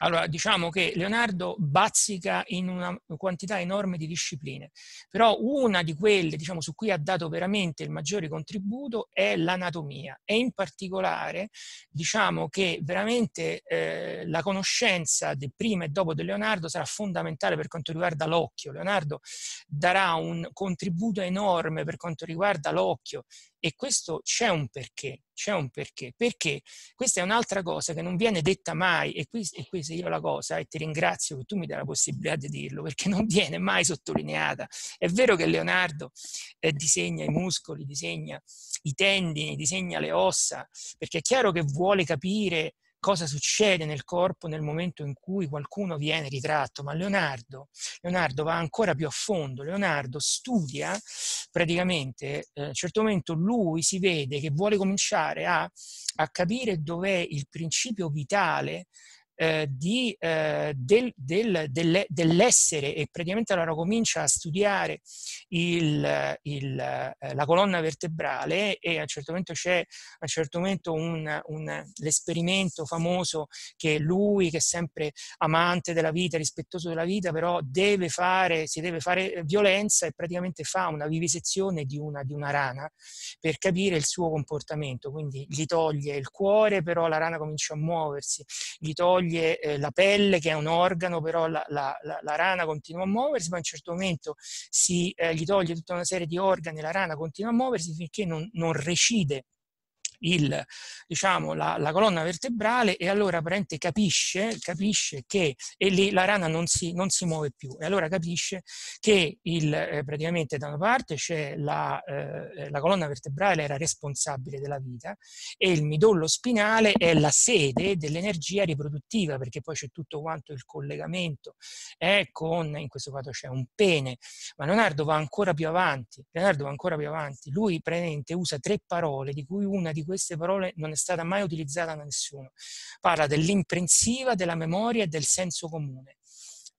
[SPEAKER 2] allora, diciamo che Leonardo bazzica in una quantità enorme di discipline, però una di quelle diciamo, su cui ha dato veramente il maggiore contributo è l'anatomia e in particolare diciamo che veramente eh, la conoscenza del prima e dopo di Leonardo sarà fondamentale per quanto riguarda l'occhio. Leonardo darà un contributo enorme per quanto riguarda l'occhio e questo c'è un perché, c'è un perché, perché questa è un'altra cosa che non viene detta mai, e qui, e qui se io la cosa, e ti ringrazio che tu mi dai la possibilità di dirlo, perché non viene mai sottolineata. È vero che Leonardo eh, disegna i muscoli, disegna i tendini, disegna le ossa, perché è chiaro che vuole capire cosa succede nel corpo nel momento in cui qualcuno viene ritratto, ma Leonardo, Leonardo va ancora più a fondo, Leonardo studia praticamente, eh, a un certo momento lui si vede che vuole cominciare a, a capire dov'è il principio vitale eh, di, eh, del, del, del, dell'essere e praticamente allora comincia a studiare il, il, eh, la colonna vertebrale e a un certo momento c'è a un certo momento un, un, l'esperimento famoso che lui che è sempre amante della vita, rispettoso della vita, però deve fare, si deve fare violenza e praticamente fa una vivisezione di una, di una rana per capire il suo comportamento, quindi gli toglie il cuore, però la rana comincia a muoversi, gli toglie toglie eh, la pelle che è un organo, però la, la, la, la, rana continua a muoversi, ma a un certo momento si, eh, gli toglie tutta una serie di organi, la rana continua a muoversi finché non, non recide il, diciamo, la, la, colonna vertebrale e allora Parente capisce, capisce che e lì la rana non si, non si, muove più e allora capisce che il, eh, praticamente da una parte c'è la, eh, la colonna vertebrale era responsabile della vita e il midollo spinale è la sede dell'energia riproduttiva perché poi c'è tutto quanto il collegamento eh, con, in questo caso c'è un pene, ma Leonardo va ancora più avanti, Leonardo va ancora più avanti, lui praticamente usa tre parole di cui una di queste parole non è stata mai utilizzata da nessuno. Parla dell'imprensiva, della memoria e del senso comune.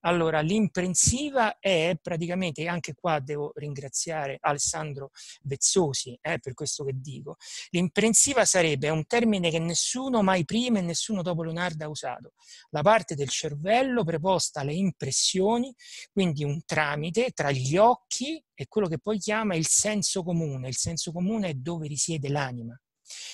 [SPEAKER 2] Allora, l'imprensiva è praticamente, anche qua devo ringraziare Alessandro Bezzosi eh, per questo che dico, l'imprensiva sarebbe un termine che nessuno mai prima e nessuno dopo Leonardo ha usato, la parte del cervello preposta alle impressioni, quindi un tramite tra gli occhi e quello che poi chiama il senso comune. Il senso comune è dove risiede l'anima.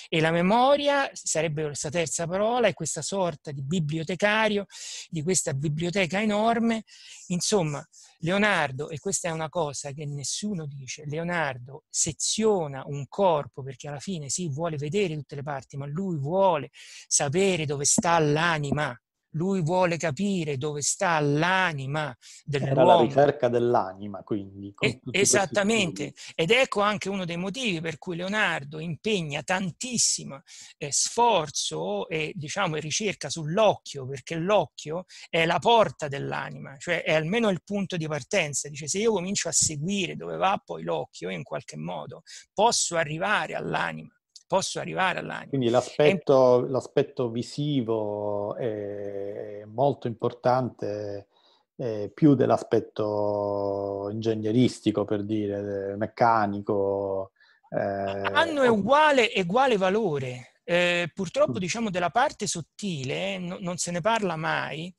[SPEAKER 2] E la memoria sarebbe questa terza parola, è questa sorta di bibliotecario, di questa biblioteca enorme. Insomma, Leonardo, e questa è una cosa che nessuno dice, Leonardo seziona un corpo perché alla fine si sì, vuole vedere tutte le parti, ma lui vuole sapere dove sta l'anima lui vuole capire dove sta l'anima dell'uomo. Era la ricerca
[SPEAKER 1] dell'anima, quindi. E,
[SPEAKER 2] esattamente, ed ecco anche uno dei motivi per cui Leonardo impegna tantissimo eh, sforzo e diciamo, ricerca sull'occhio, perché l'occhio è la porta dell'anima, cioè è almeno il punto di partenza. Dice, se io comincio a seguire dove va poi l'occhio, in qualche modo posso arrivare all'anima posso arrivare all'anima.
[SPEAKER 1] Quindi l'aspetto, è... l'aspetto visivo è molto importante, eh, più dell'aspetto ingegneristico, per dire, eh, meccanico. Eh... Hanno
[SPEAKER 2] uguale, uguale valore. Eh, purtroppo, mm. diciamo, della parte sottile eh, no, non se ne parla mai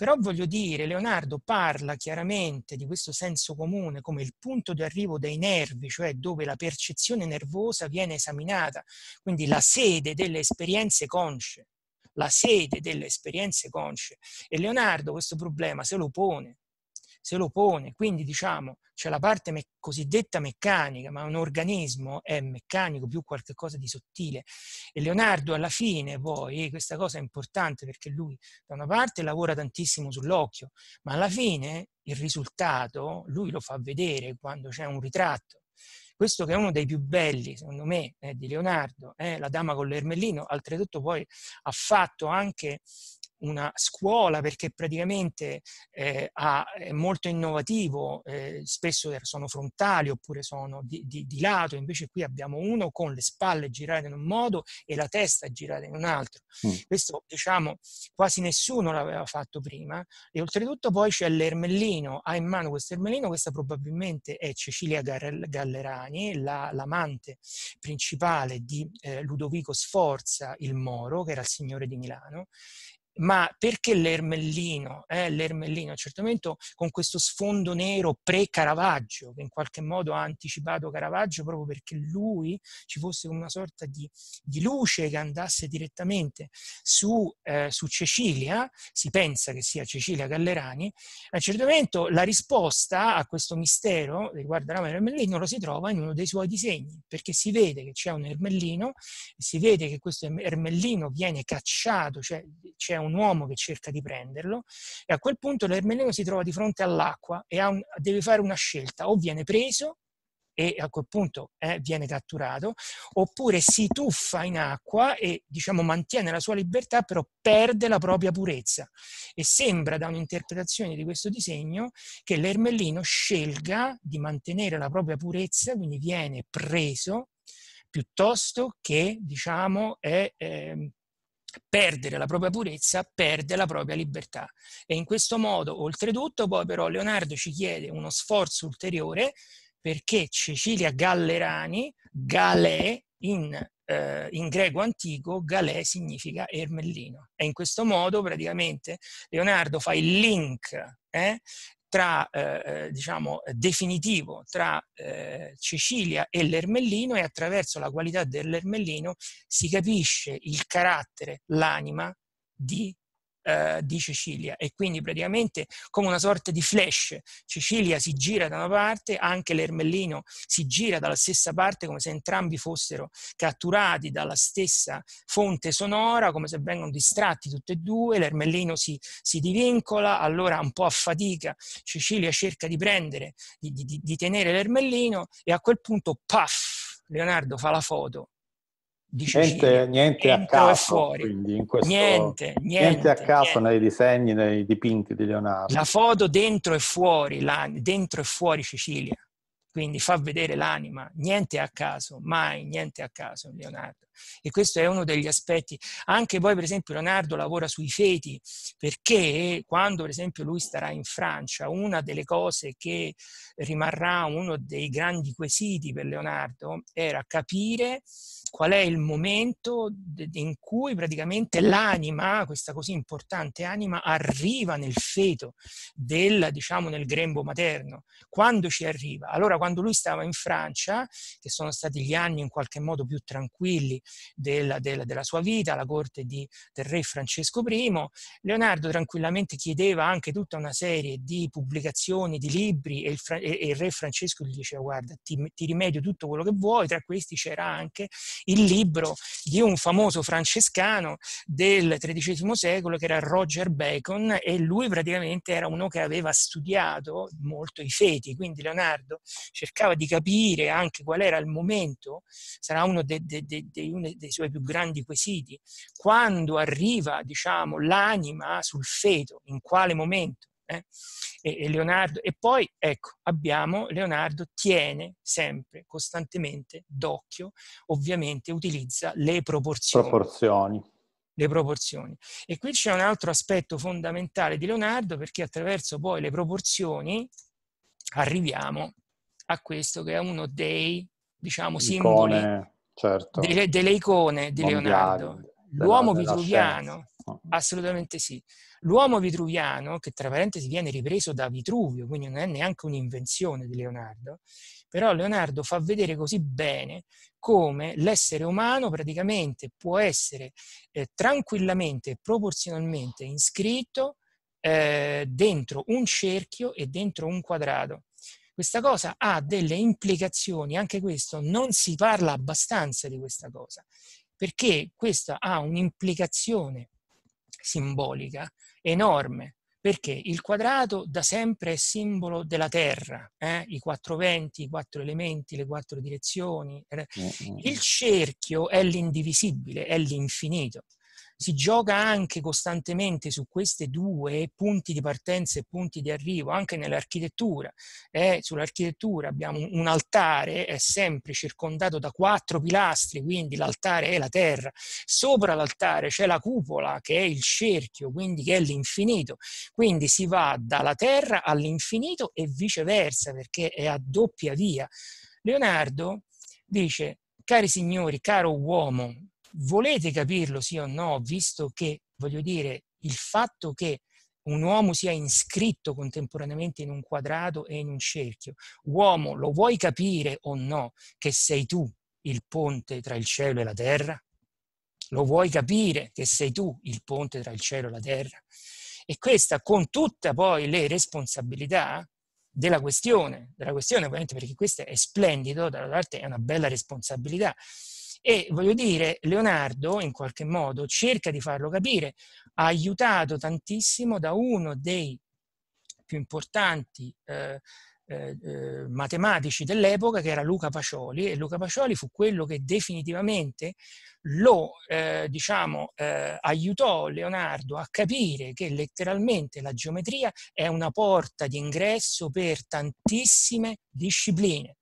[SPEAKER 2] però voglio dire, Leonardo parla chiaramente di questo senso comune come il punto di arrivo dei nervi, cioè dove la percezione nervosa viene esaminata, quindi la sede delle esperienze consce, la sede delle esperienze consce. E Leonardo questo problema se lo pone se lo pone. Quindi diciamo c'è la parte me- cosiddetta meccanica, ma un organismo è meccanico più qualcosa di sottile. E Leonardo alla fine poi, eh, questa cosa è importante perché lui da una parte lavora tantissimo sull'occhio, ma alla fine il risultato lui lo fa vedere quando c'è un ritratto. Questo che è uno dei più belli, secondo me, eh, di Leonardo, eh, la dama con l'ermellino, altretutto poi ha fatto anche una scuola perché praticamente eh, ha, è molto innovativo, eh, spesso sono frontali oppure sono di, di, di, lato, invece qui abbiamo uno con le spalle girate in un modo e la testa girata in un altro. Mm. Questo diciamo quasi nessuno l'aveva fatto prima e oltretutto poi c'è l'ermellino, ha in mano questo ermellino, questa probabilmente è Cecilia Gallerani, la, l'amante principale di eh, Ludovico Sforza il Moro, che era il signore di Milano ma perché l'ermellino? Eh, l'ermellino a un certo momento con questo sfondo nero pre-Caravaggio, che in qualche modo ha anticipato Caravaggio proprio perché lui ci fosse una sorta di, di luce che andasse direttamente su, eh, su, Cecilia, si pensa che sia Cecilia Gallerani, a un certo momento la risposta a questo mistero riguardo a Ramo Ermellino lo si trova in uno dei suoi disegni, perché si vede che c'è un ermellino, si vede che questo erm-, ermellino viene cacciato, cioè c'è un un uomo che cerca di prenderlo e a quel punto l'ermeneo si trova di fronte all'acqua e un, deve fare una scelta, o viene preso e a quel punto eh, viene catturato, oppure si tuffa in acqua e diciamo, mantiene la sua libertà, però perde la propria purezza. E sembra da un'interpretazione di questo disegno che l'ermellino scelga di mantenere la propria purezza, quindi viene preso piuttosto che diciamo, è, eh, perdere la propria purezza, perde la propria libertà. E in questo modo, oltretutto, poi però Leonardo ci chiede uno sforzo ulteriore perché Cecilia Gallerani, Galè in, eh, in greco antico, Galè significa ermellino. E in questo modo praticamente Leonardo fa il link eh, tra, eh, eh, diciamo, definitivo tra eh, Cecilia e l'Ermellino e attraverso la qualità dell'Ermellino si capisce il carattere, l'anima di eh, di Cecilia e quindi praticamente come una sorta di flash Cecilia si gira da una parte anche l'ermellino si gira dalla stessa parte come se entrambi fossero catturati dalla stessa fonte sonora come se vengono distratti tutti e due l'ermellino si, si divincola allora un po' a fatica Cecilia cerca di prendere di, di, di tenere l'ermellino e a quel punto paff Leonardo fa la foto
[SPEAKER 1] di Cecilia. Niente, niente a caso, quindi, questo, niente, niente, niente, a caso niente. nei disegni, nei dipinti di Leonardo. La
[SPEAKER 2] foto dentro e fuori, la, dentro e fuori Cecilia, quindi fa vedere l'anima, niente a caso, mai niente a caso Leonardo e questo è uno degli aspetti. Anche poi per esempio Leonardo lavora sui feti perché quando per esempio lui starà in Francia una delle cose che rimarrà uno dei grandi quesiti per Leonardo era capire qual è il momento in cui praticamente l'anima, questa così importante anima, arriva nel feto, del, diciamo nel grembo materno. Quando ci arriva? Allora quando lui stava in Francia, che sono stati gli anni in qualche modo più tranquilli, della, della, della sua vita alla corte di, del re Francesco I. Leonardo tranquillamente chiedeva anche tutta una serie di pubblicazioni, di libri e il, e, e il re Francesco gli diceva guarda ti, ti rimedio tutto quello che vuoi, tra questi c'era anche il libro di un famoso francescano del XIII secolo che era Roger Bacon e lui praticamente era uno che aveva studiato molto i feti, quindi Leonardo cercava di capire anche qual era il momento, sarà uno dei de, de, de uno dei suoi più grandi quesiti. Quando arriva diciamo, l'anima sul feto, in quale momento? Eh? E, e, Leonardo, e poi ecco, abbiamo Leonardo tiene sempre, costantemente d'occhio, ovviamente utilizza le
[SPEAKER 1] proporzioni. proporzioni. Le
[SPEAKER 2] proporzioni. E qui c'è un altro aspetto fondamentale di Leonardo perché attraverso poi le proporzioni arriviamo a questo che è uno dei diciamo, simboli,
[SPEAKER 1] certo. delle, delle
[SPEAKER 2] icone di Mondiali, Leonardo.
[SPEAKER 1] L'uomo vitruviano,
[SPEAKER 2] della assolutamente sì. L'uomo vitruviano, che tra parentesi viene ripreso da Vitruvio, quindi non è neanche un'invenzione di Leonardo, però Leonardo fa vedere così bene come l'essere umano praticamente può essere eh, tranquillamente e proporzionalmente iscritto eh, dentro un cerchio e dentro un quadrato. Questa cosa ha delle implicazioni, anche questo, non si parla abbastanza di questa cosa, perché questa ha un'implicazione simbolica enorme, perché il quadrato da sempre è simbolo della terra, eh? i quattro venti, i quattro elementi, le quattro direzioni. Eh? Mm, mm, mm. Il cerchio è l'indivisibile, è l'infinito si gioca anche costantemente su questi due punti di partenza e punti di arrivo, anche nell'architettura. Eh, sull'architettura abbiamo un altare, è sempre circondato da quattro pilastri, quindi l'altare è la terra. Sopra l'altare c'è la cupola che è il cerchio, quindi che è l'infinito. Quindi si va dalla terra all'infinito e viceversa, perché è a doppia via. Leonardo dice, cari signori, caro uomo, volete capirlo sì o no, visto che, voglio dire, il fatto che un uomo sia iscritto contemporaneamente in un quadrato e in un cerchio, uomo, lo vuoi capire o no che sei tu il ponte tra il cielo e la terra? Lo vuoi capire che sei tu il ponte tra il cielo e la terra? E questa con tutte poi le responsabilità della questione, della questione ovviamente perché questa è splendido, dall'altra parte è una bella responsabilità, e voglio dire, Leonardo in qualche modo cerca di farlo capire, ha aiutato tantissimo da uno dei più importanti eh, eh, eh, matematici dell'epoca, che era Luca Pacioli, e Luca Pacioli fu quello che definitivamente lo, eh, diciamo, eh, aiutò Leonardo a capire che letteralmente la geometria è una porta di ingresso per tantissime discipline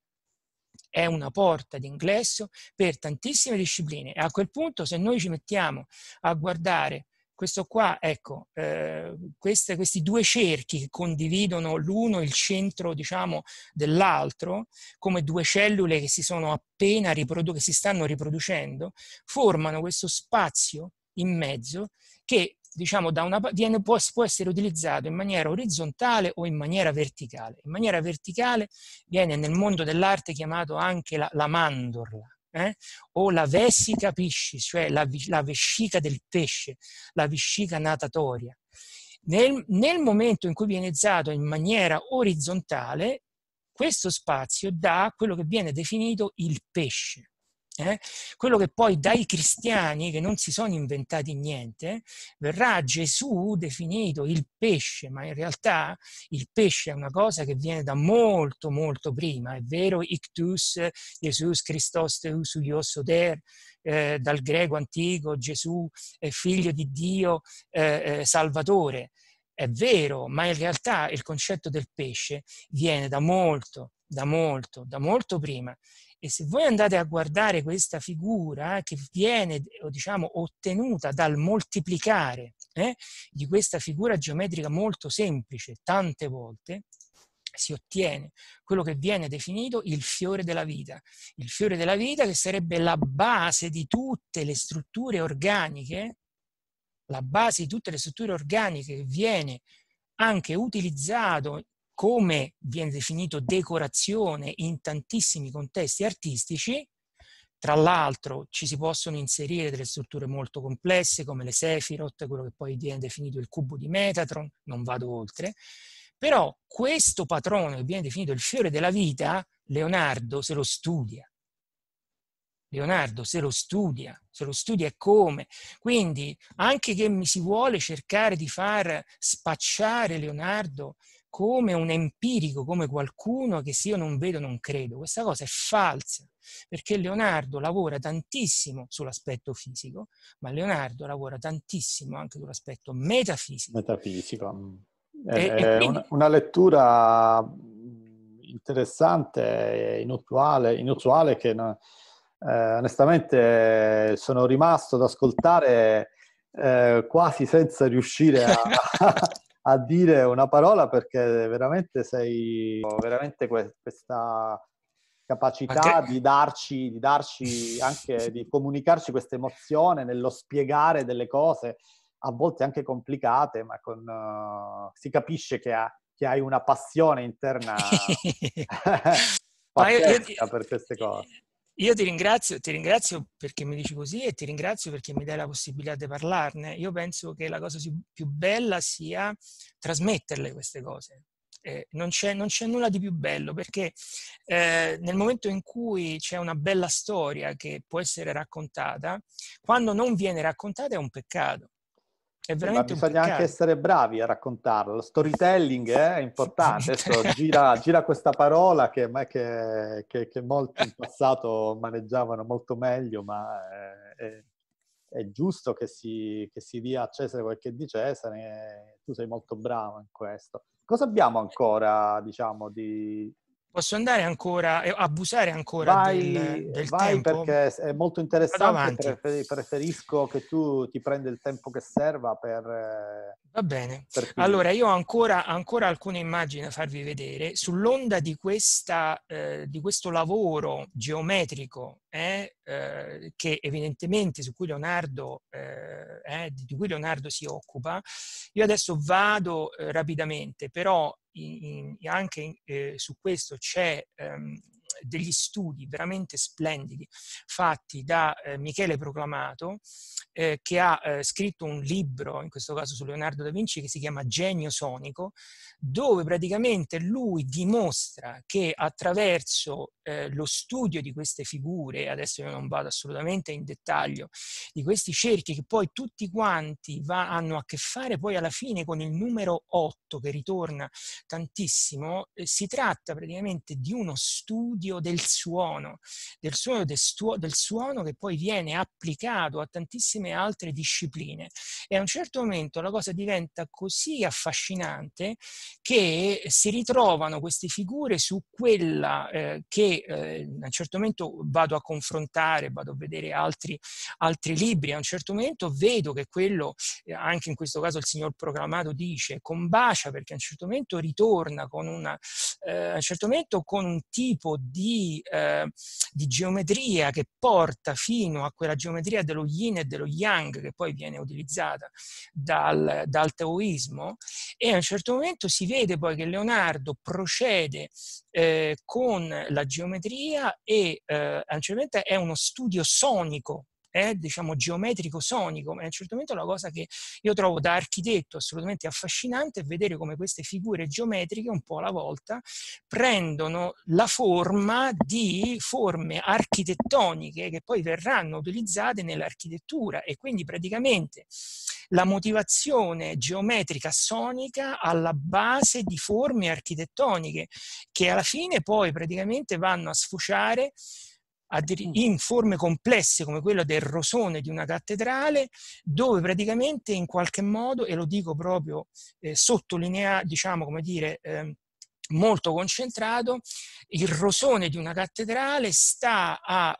[SPEAKER 2] è una porta d'ingresso per tantissime discipline e a quel punto se noi ci mettiamo a guardare questo qua, ecco, eh, queste, questi due cerchi che condividono l'uno il centro, diciamo, dell'altro, come due cellule che si sono appena riprodotte, che si stanno riproducendo, formano questo spazio in mezzo che diciamo, una, viene, può, può, essere utilizzato in maniera orizzontale o in maniera verticale. In maniera verticale viene nel mondo dell'arte chiamato anche la, la mandorla. Eh? o la vesica piscis, cioè la, la, vescica del pesce, la vescica natatoria. Nel, nel momento in cui viene usato in maniera orizzontale, questo spazio dà quello che viene definito il pesce eh, quello che poi dai cristiani, che non si sono inventati niente, verrà Gesù definito il pesce, ma in realtà il pesce è una cosa che viene da molto, molto prima. È vero, ictus, Jesus Christos teus der, eh, dal greco antico, Gesù è figlio di Dio, eh, eh, Salvatore. È vero, ma in realtà il concetto del pesce viene da molto, da molto, da molto prima e se voi andate a guardare questa figura eh, che viene diciamo, ottenuta dal moltiplicare eh, di questa figura geometrica molto semplice tante volte, si ottiene quello che viene definito il fiore della vita. Il fiore della vita che sarebbe la base di tutte le strutture organiche, la base di tutte le strutture organiche che viene anche utilizzato come viene definito decorazione in tantissimi contesti artistici, tra l'altro ci si possono inserire delle strutture molto complesse come le Sephiroth, quello che poi viene definito il cubo di Metatron, non vado oltre, però questo patrono che viene definito il fiore della vita, Leonardo se lo studia. Leonardo se lo studia, se lo studia come. Quindi anche che mi si vuole cercare di far spacciare Leonardo come un empirico, come qualcuno che se io non vedo non credo. Questa cosa è falsa, perché Leonardo lavora tantissimo sull'aspetto fisico, ma Leonardo lavora tantissimo anche sull'aspetto
[SPEAKER 1] metafisico. Metafisico. È, mm. e, è eh, eh, quindi... una, lettura mm, interessante, inusuale, inusuale che eh, onestamente sono rimasto ad ascoltare eh, quasi senza riuscire a... a dire una parola perché veramente sei veramente questa capacità che... di, darci, di darci anche di comunicarci questa emozione nello spiegare delle cose a volte anche complicate, ma con, uh, si capisce che, ha, che, hai una passione interna pazzesca io, io, per queste cose.
[SPEAKER 2] Io ti ringrazio, ti ringrazio perché mi dici così e ti ringrazio perché mi dai la possibilità di parlarne. Io penso che la cosa più bella sia trasmetterle queste cose. Eh, non, c'è, non, c'è, nulla di più bello perché eh, nel momento in cui c'è una bella storia che può essere raccontata, quando non viene raccontata è un peccato. È veramente Ma bisogna anche
[SPEAKER 1] essere bravi a raccontarlo. Lo storytelling eh, è importante. Adesso gira, gira, questa parola che, che, che, che, molti in passato maneggiavano molto meglio, ma è, eh, è, è giusto che si, si dia a Cesare quel che di Cesare. Eh, tu sei molto bravo in questo. Cosa abbiamo ancora, diciamo, di,
[SPEAKER 2] Posso andare ancora e abusare ancora vai, del, del
[SPEAKER 1] vai tempo? perché è molto interessante, preferisco che tu ti prenda il tempo che serva per... Eh, Va bene, per allora
[SPEAKER 2] io ho ancora, ancora, alcune immagini da farvi vedere. Sull'onda di, questa, eh, di questo lavoro geometrico eh, eh, che evidentemente su cui Leonardo, eh, eh, di cui Leonardo si occupa, io adesso vado rapidamente, però in, in, anche in, eh, su questo c'è ehm, degli studi veramente splendidi fatti da eh, Michele Proclamato, eh, che ha eh, scritto un libro, in questo caso su Leonardo da Vinci, che si chiama Genio Sonico, dove praticamente lui dimostra che attraverso eh, lo studio di queste figure, adesso io non vado assolutamente in dettaglio, di questi cerchi che poi tutti quanti va, hanno a che fare poi alla fine con il numero 8 che ritorna tantissimo, eh, si tratta praticamente di uno studio studio del suono, del suono, del, stuo, del suono che poi viene applicato a tantissime altre discipline. E a un certo momento la cosa diventa così affascinante che si ritrovano queste figure su quella eh, che eh, a un certo momento vado a confrontare, vado a vedere altri, altri libri, a un certo momento vedo che quello, eh, anche in questo caso il signor proclamato dice, combacia perché a un certo momento ritorna con una, eh, a un certo momento con un tipo di, eh, di, geometria che porta fino a quella geometria dello yin e dello yang che poi viene utilizzata dal, dal taoismo e a un certo momento si vede poi che Leonardo procede eh, con la geometria e eh, a un certo momento è uno studio sonico è diciamo, geometrico sonico, ma è certamente una cosa che io trovo da architetto assolutamente affascinante vedere come queste figure geometriche un po' alla volta prendono la forma di forme architettoniche che poi verranno utilizzate nell'architettura e quindi praticamente la motivazione geometrica sonica alla base di forme architettoniche che alla fine poi praticamente vanno a sfociare Mm. in forme complesse come quella del rosone di una cattedrale, dove praticamente in qualche modo, e lo dico proprio eh, sottolineato, diciamo come dire, eh, molto concentrato, il rosone di una cattedrale sta a,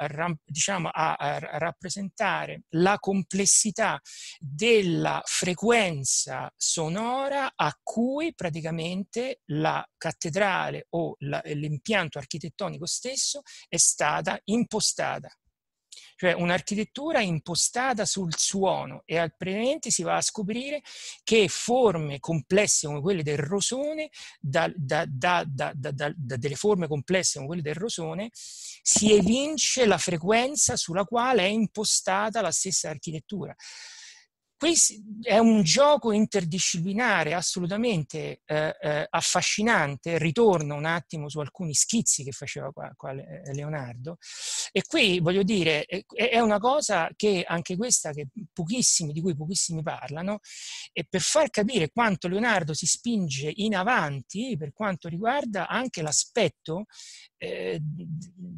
[SPEAKER 2] diciamo, a, rappresentare la complessità della frequenza sonora a cui praticamente la cattedrale o l'impianto architettonico stesso è stata impostata cioè un'architettura impostata sul suono e altrimenti si va a scoprire che forme complesse come quelle del rosone, da, da, da, da, delle forme complesse come quelle del rosone, si evince la frequenza sulla quale è impostata la stessa architettura. Qui è un gioco interdisciplinare assolutamente eh, eh, affascinante, ritorno un attimo su alcuni schizzi che faceva qua, qua eh, Leonardo, e qui voglio dire, è una cosa che anche questa, che pochissimi, di cui pochissimi parlano, e per far capire quanto Leonardo si spinge in avanti per quanto riguarda anche l'aspetto eh,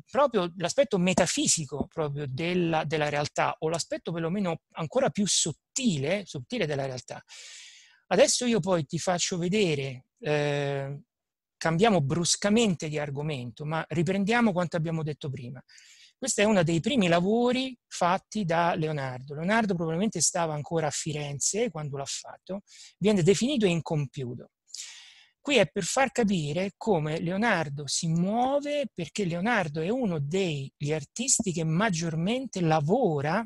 [SPEAKER 2] proprio l'aspetto metafisico proprio della, della realtà o l'aspetto perlomeno ancora più sottile, sottile della realtà. Adesso io poi ti faccio vedere, eh, cambiamo bruscamente di argomento, ma riprendiamo quanto abbiamo detto prima. Questo è uno dei primi lavori fatti da Leonardo. Leonardo probabilmente stava ancora a Firenze quando l'ha fatto, viene definito incompiuto. Qui è per far capire come Leonardo si muove perché Leonardo è uno degli artisti che maggiormente lavora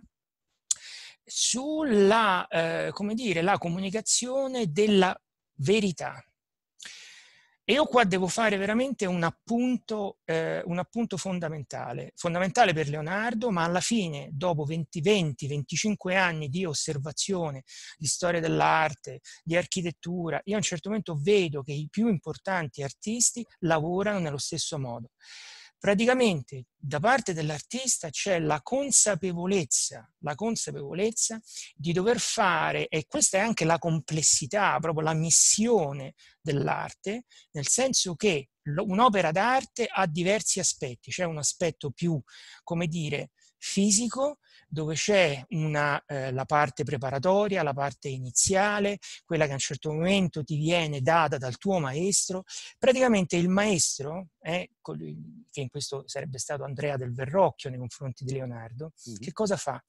[SPEAKER 2] sulla eh, come dire, la comunicazione della verità. E io qua devo fare veramente un appunto, eh, un appunto fondamentale, fondamentale per Leonardo, ma alla fine, dopo 20-25 anni di osservazione di storia dell'arte, di architettura, io a un certo momento vedo che i più importanti artisti lavorano nello stesso modo praticamente da parte dell'artista c'è la consapevolezza, la consapevolezza di dover fare, e questa è anche la complessità, proprio la missione dell'arte, nel senso che un'opera d'arte ha diversi aspetti, c'è un aspetto più, come dire, fisico, dove c'è una, eh, la parte preparatoria, la parte iniziale, quella che a un certo momento ti viene data dal tuo maestro. Praticamente il maestro, eh, che in questo sarebbe stato Andrea del Verrocchio nei confronti di Leonardo, mm-hmm. che cosa fa?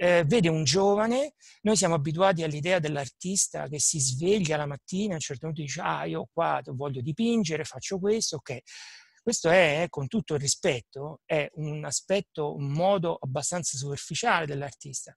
[SPEAKER 2] Eh, vede un giovane, noi siamo abituati all'idea dell'artista che si sveglia la mattina, a un certo punto dice, ah, io qua voglio dipingere, faccio questo, ok questo è, eh, con tutto il rispetto, è un aspetto, un modo abbastanza superficiale dell'artista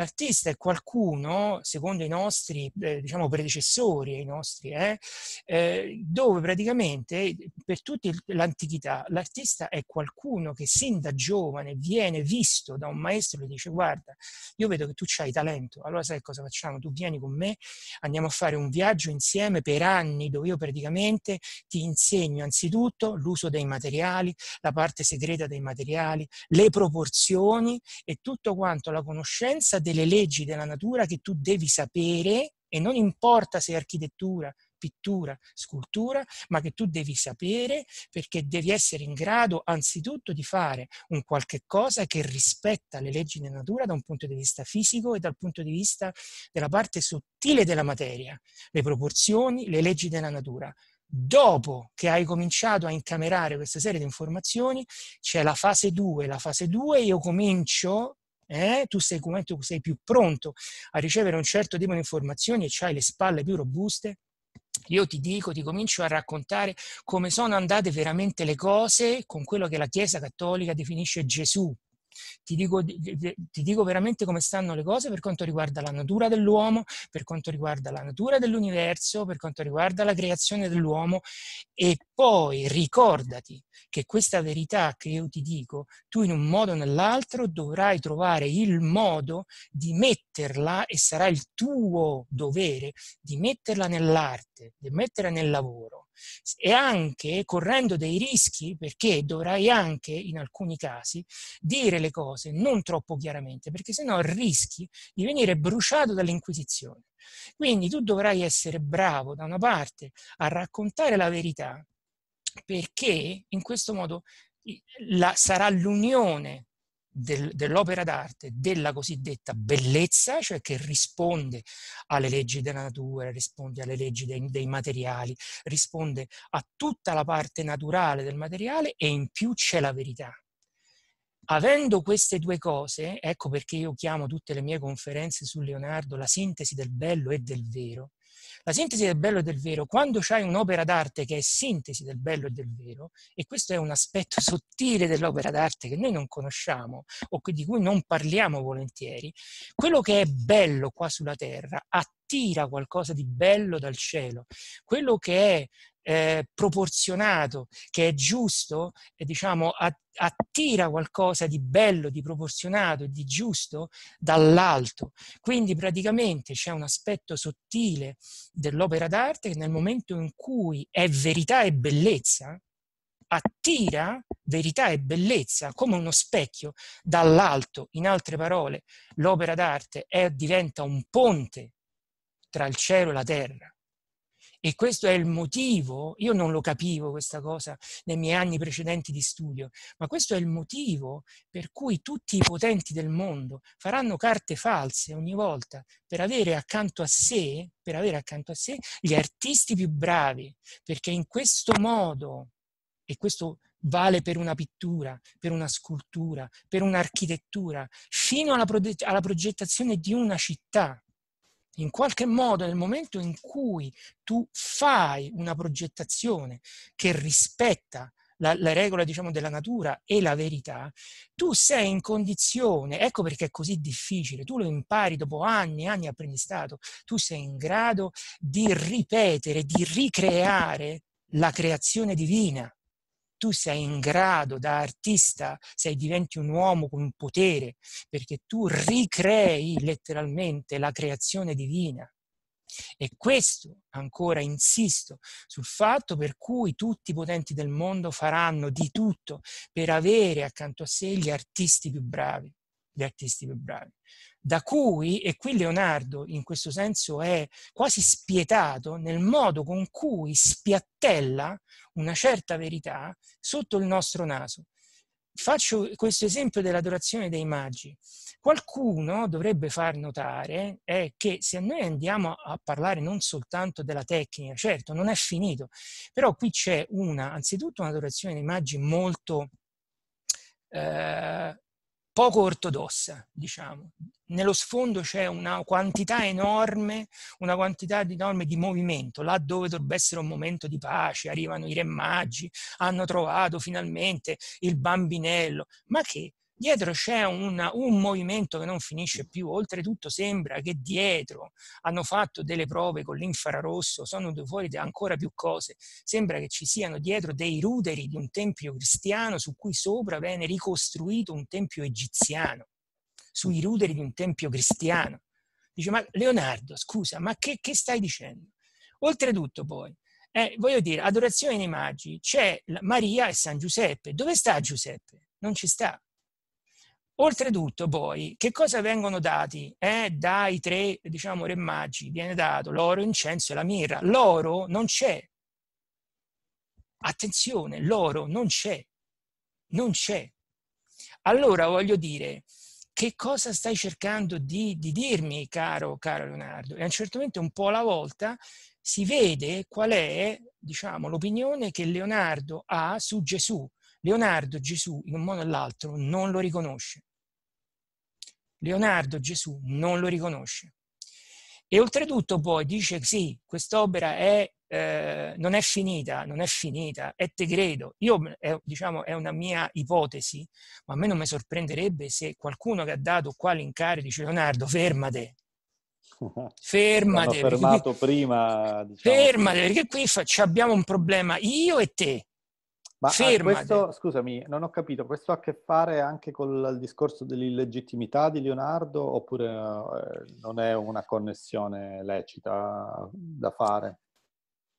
[SPEAKER 2] l'artista è qualcuno, secondo i nostri eh, diciamo predecessori, i nostri, eh, eh, dove praticamente per tutta l'antichità l'artista è qualcuno che sin da giovane viene visto da un maestro e dice guarda, io vedo che tu hai talento, allora sai cosa facciamo? Tu vieni con me, andiamo a fare un viaggio insieme per anni dove io praticamente ti insegno anzitutto l'uso dei materiali, la parte segreta dei materiali, le proporzioni e tutto quanto la conoscenza del delle leggi della natura che tu devi sapere e non importa se è architettura, pittura, scultura, ma che tu devi sapere perché devi essere in grado anzitutto di fare un qualche cosa che rispetta le leggi della natura da un punto di vista fisico e dal punto di vista della parte sottile della materia, le proporzioni, le leggi della natura. Dopo che hai cominciato a incamerare questa serie di informazioni, c'è la fase 2. La fase 2 io comincio eh? tu sei quanto sei più pronto a ricevere un certo tipo di informazioni e hai le spalle più robuste, io ti dico, ti comincio a raccontare come sono andate veramente le cose con quello che la Chiesa Cattolica definisce Gesù, ti dico, ti dico veramente come stanno le cose per quanto riguarda la natura dell'uomo, per quanto riguarda la natura dell'universo, per quanto riguarda la creazione dell'uomo e poi ricordati che questa verità che io ti dico, tu in un modo o nell'altro dovrai trovare il modo di metterla e sarà il tuo dovere di metterla nell'arte, di metterla nel lavoro e anche correndo dei rischi perché dovrai anche in alcuni casi dire le cose non troppo chiaramente perché sennò rischi di venire bruciato dall'inquisizione. Quindi tu dovrai essere bravo da una parte a raccontare la verità perché in questo modo la, sarà l'unione del, dell'opera d'arte, della cosiddetta bellezza, cioè che risponde alle leggi della natura, risponde alle leggi dei, dei, materiali, risponde a tutta la parte naturale del materiale e in più c'è la verità. Avendo queste due cose, ecco perché io chiamo tutte le mie conferenze su Leonardo la sintesi del bello e del vero, la sintesi del bello e del vero, quando c'hai un'opera d'arte che è sintesi del bello e del vero, e questo è un aspetto sottile dell'opera d'arte che noi non conosciamo o di cui non parliamo volentieri, quello che è bello qua sulla terra ha attira qualcosa di bello dal cielo. Quello che è eh, proporzionato, che è giusto, eh, diciamo, attira qualcosa di bello, di proporzionato e di giusto dall'alto. Quindi praticamente c'è un aspetto sottile dell'opera d'arte che nel momento in cui è verità e bellezza, attira verità e bellezza come uno specchio dall'alto. In altre parole, l'opera d'arte è, diventa un ponte tra il cielo e la terra. E questo è il motivo, io non lo capivo questa cosa nei miei anni precedenti di studio, ma questo è il motivo per cui tutti i potenti del mondo faranno carte false ogni volta per avere accanto a sé, accanto a sé gli artisti più bravi, perché in questo modo, e questo vale per una pittura, per una scultura, per un'architettura, fino alla, pro- alla progettazione di una città, in qualche modo, nel momento in cui tu fai una progettazione che rispetta la, la regola diciamo, della natura e la verità, tu sei in condizione, ecco perché è così difficile, tu lo impari dopo anni e anni di apprendistato, tu sei in grado di ripetere, di ricreare la creazione divina tu sei in grado da artista, sei, diventi un uomo con potere, perché tu ricrei letteralmente la creazione divina. E questo, ancora insisto, sul fatto per cui tutti i potenti del mondo faranno di tutto per avere accanto a sé gli artisti più bravi, gli artisti più bravi da cui, e qui Leonardo in questo senso è quasi spietato nel modo con cui spiattella una certa verità sotto il nostro naso. Faccio questo esempio dell'adorazione dei magi. Qualcuno dovrebbe far notare eh, che se noi andiamo a parlare non soltanto della tecnica, certo, non è finito, però qui c'è una, anzitutto un'adorazione dei magi molto eh, poco ortodossa, diciamo. Nello sfondo c'è una quantità enorme, una quantità enorme di movimento, là dove dovrebbe essere un momento di pace, arrivano i re magi, hanno trovato finalmente il bambinello, ma che dietro c'è una, un movimento che non finisce più, oltretutto sembra che dietro hanno fatto delle prove con l'infrarosso, sono venute fuori ancora più cose, sembra che ci siano dietro dei ruderi di un tempio cristiano su cui sopra viene ricostruito un tempio egiziano, sui ruderi di un tempio cristiano. Dice, ma Leonardo, scusa, ma che, che stai dicendo? Oltretutto poi, eh, voglio dire, adorazione in immagini, c'è Maria e San Giuseppe. Dove sta Giuseppe? Non ci sta. Oltretutto poi, che cosa vengono dati? Eh, dai tre, diciamo, re magi viene dato l'oro, incenso e la mirra. L'oro non c'è. Attenzione, l'oro non c'è. Non c'è. Allora voglio dire, che cosa stai cercando di, di dirmi, caro, caro Leonardo? E a un certo momento, un po' alla volta, si vede qual è, diciamo, l'opinione che Leonardo ha su Gesù. Leonardo Gesù, in un modo o nell'altro, non lo riconosce. Leonardo Gesù non lo riconosce. E oltretutto poi dice sì, quest'opera è, eh, non è finita, non è finita, è te credo. Io, è, diciamo, è una mia ipotesi, ma a me non mi sorprenderebbe se qualcuno che ha dato qua l'incarico dice Leonardo, fermate, fermate. Qui,
[SPEAKER 1] prima, diciamo.
[SPEAKER 2] Fermate, perché qui abbiamo un problema io e te.
[SPEAKER 1] Eh, ma questo, scusami, non ho capito, questo ha a che fare anche con il discorso dell'illegittimità di Leonardo oppure eh, non è una connessione lecita da fare?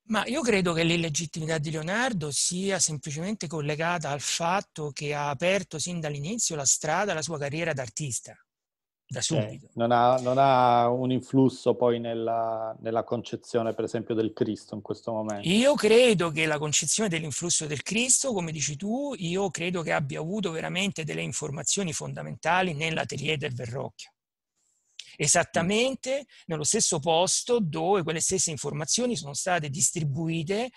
[SPEAKER 2] Ma io credo che l'illegittimità di Leonardo sia semplicemente collegata al fatto che ha aperto sin dall'inizio la strada alla sua carriera d'artista
[SPEAKER 1] da subito. Eh, non, ha, non, ha, un influsso poi nella, nella, concezione, per esempio, del Cristo in questo momento. Io credo
[SPEAKER 2] che la concezione dell'influsso del Cristo, come dici tu, io credo che abbia avuto veramente delle informazioni fondamentali nell'atelier del Verrocchio. Esattamente nello stesso posto dove quelle stesse informazioni sono state distribuite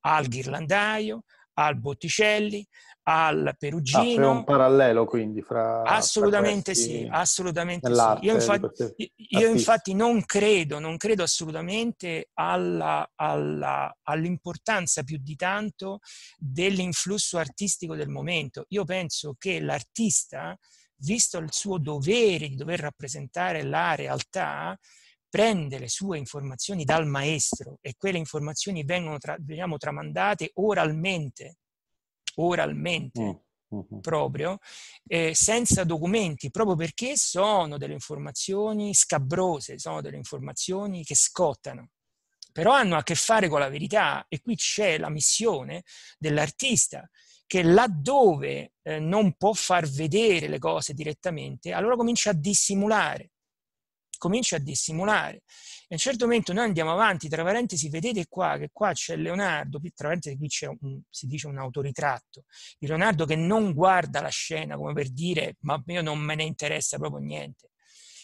[SPEAKER 2] al ghirlandaio, al Botticelli, al ah, Perugino. Ah, un
[SPEAKER 1] parallelo quindi fra... Assolutamente fra sì,
[SPEAKER 2] assolutamente sì. Io, infatti,
[SPEAKER 1] io infatti,
[SPEAKER 2] non credo, non credo assolutamente alla, alla, all'importanza più di tanto dell'influsso artistico del momento. Io penso che l'artista, visto il suo dovere di dover rappresentare la realtà, prende le sue informazioni dal maestro e quelle informazioni vengono tra, tramandate oralmente oralmente. Mm, mm-hmm. proprio, eh, senza documenti, proprio perché sono delle informazioni scabrose, sono delle informazioni che scottano, però hanno a che fare con la verità e qui c'è la missione dell'artista che laddove eh, non può far vedere le cose direttamente, allora comincia a dissimulare, comincia a dissimulare a un certo momento noi andiamo avanti, tra parentesi, vedete qua che qua c'è Leonardo, tra parentesi qui c'è un, si dice un autoritratto, di Leonardo che non guarda la scena come per dire ma io non me ne interessa proprio niente.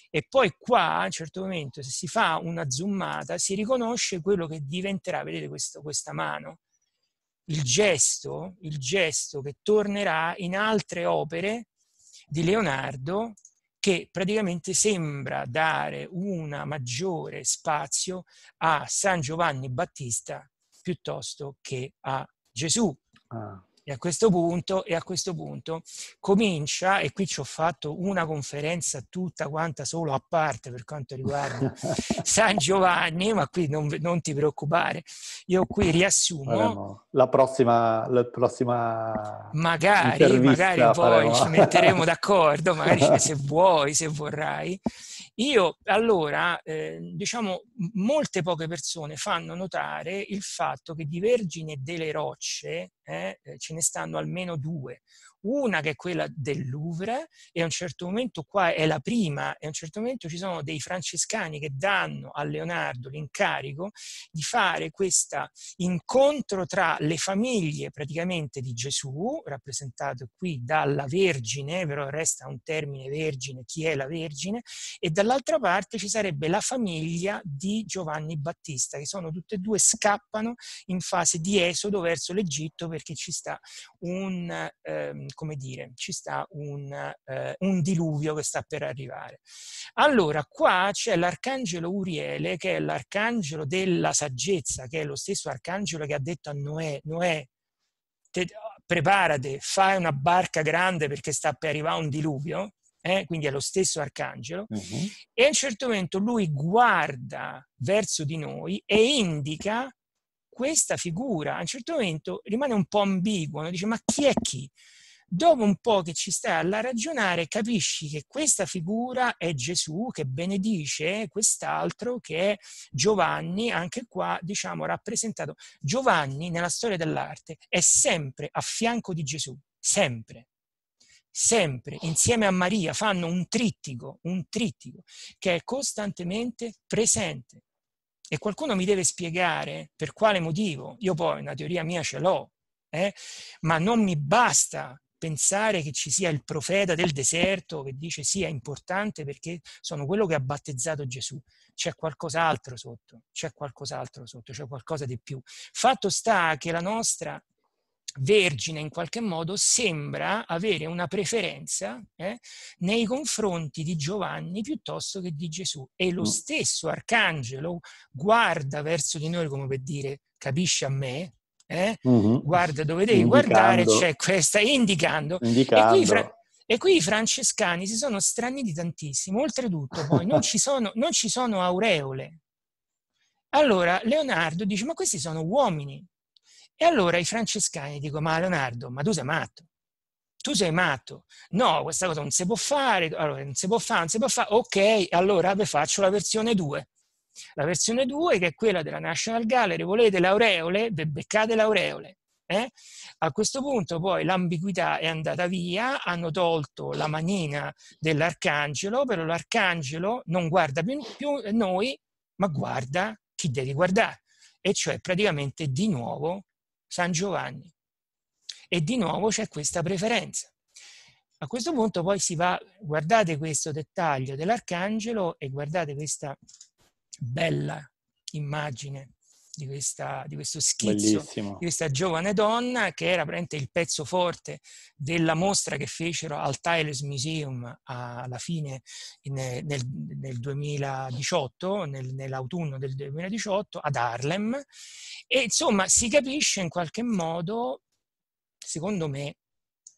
[SPEAKER 2] E poi qua, a un certo momento, se si fa una zoomata, si riconosce quello che diventerà, vedete questo, questa mano, il gesto, il gesto che tornerà in altre opere di Leonardo che praticamente sembra dare un maggiore spazio a San Giovanni Battista piuttosto che a Gesù. Ah. E a questo punto, e a questo punto comincia, e qui ci ho fatto una conferenza tutta quanta solo a parte per quanto riguarda San Giovanni, ma qui non, non ti preoccupare, io qui riassumo. Faremo
[SPEAKER 1] la prossima, la prossima magari, magari poi faremo. ci metteremo d'accordo, magari se
[SPEAKER 2] vuoi, se vorrai. Io allora, eh, diciamo, molte poche persone fanno notare il fatto che di Vergine delle Rocce eh, eh, ce ne stanno almeno due una che è quella del Louvre e a un certo momento qua è la prima e a un certo momento ci sono dei francescani che danno a Leonardo l'incarico di fare questo incontro tra le famiglie praticamente di Gesù, rappresentato qui dalla Vergine, però resta un termine Vergine, chi è la Vergine, e dall'altra parte ci sarebbe la famiglia di Giovanni Battista, che sono tutte e due scappano in fase di esodo verso l'Egitto perché ci sta un... Um, come dire, ci sta un, eh, un diluvio che sta per arrivare. Allora, qua c'è l'arcangelo Uriele, che è l'arcangelo della saggezza, che è lo stesso arcangelo che ha detto a Noè, Noè, te, preparate, fai una barca grande perché sta per arrivare un diluvio, eh? quindi è lo stesso arcangelo, uh-huh. e a un certo momento lui guarda verso di noi e indica questa figura. A un certo momento rimane un po' ambiguo, dice ma chi è chi? Dopo un po' che ci stai a ragionare, capisci che questa figura è Gesù che benedice quest'altro che è Giovanni, anche qua diciamo rappresentato. Giovanni nella storia dell'arte è sempre a fianco di Gesù, sempre sempre insieme a Maria fanno un trittico, un trittico che è costantemente presente. E qualcuno mi deve spiegare per quale motivo, io poi una teoria mia ce l'ho, eh, ma non mi basta pensare che ci sia il profeta del deserto che dice sì, è importante perché sono quello che ha battezzato Gesù. C'è qualcos'altro sotto, c'è qualcos'altro sotto, c'è qualcosa di più. Fatto sta che la nostra vergine in qualche modo sembra avere una preferenza eh, nei confronti di Giovanni piuttosto che di Gesù e lo mm. stesso arcangelo guarda verso di noi come per dire capisci a me eh? uh-huh. guarda dove devi indicando. guardare, c'è questa, indicando. indicando. E, qui fra- e, qui i francescani si sono straniti tantissimo, oltretutto poi non, ci sono, non ci sono aureole. Allora Leonardo dice, ma questi sono uomini. E allora i francescani dicono, ma Leonardo, ma tu sei matto tu sei matto, no, questa cosa non si può fare, allora non si può fare, non si può fare, ok, allora faccio la versione 2. La versione 2, che è quella della National Gallery, volete l'aureole, beccate l'aureole. Eh? A questo punto poi l'ambiguità è andata via, hanno tolto la manina dell'arcangelo, però l'arcangelo non guarda più, più noi, ma guarda chi deve guardare, e cioè praticamente di nuovo San Giovanni. E di nuovo c'è questa preferenza. A questo punto poi si va, guardate questo dettaglio dell'arcangelo e guardate questa bella immagine di, questa, di questo schizzo Bellissimo. di questa giovane donna che era praticamente il pezzo forte della mostra che fecero al Tyler's Museum alla fine nel, nel 2018, nel, nell'autunno del 2018 ad Harlem e insomma si capisce in qualche modo, secondo me,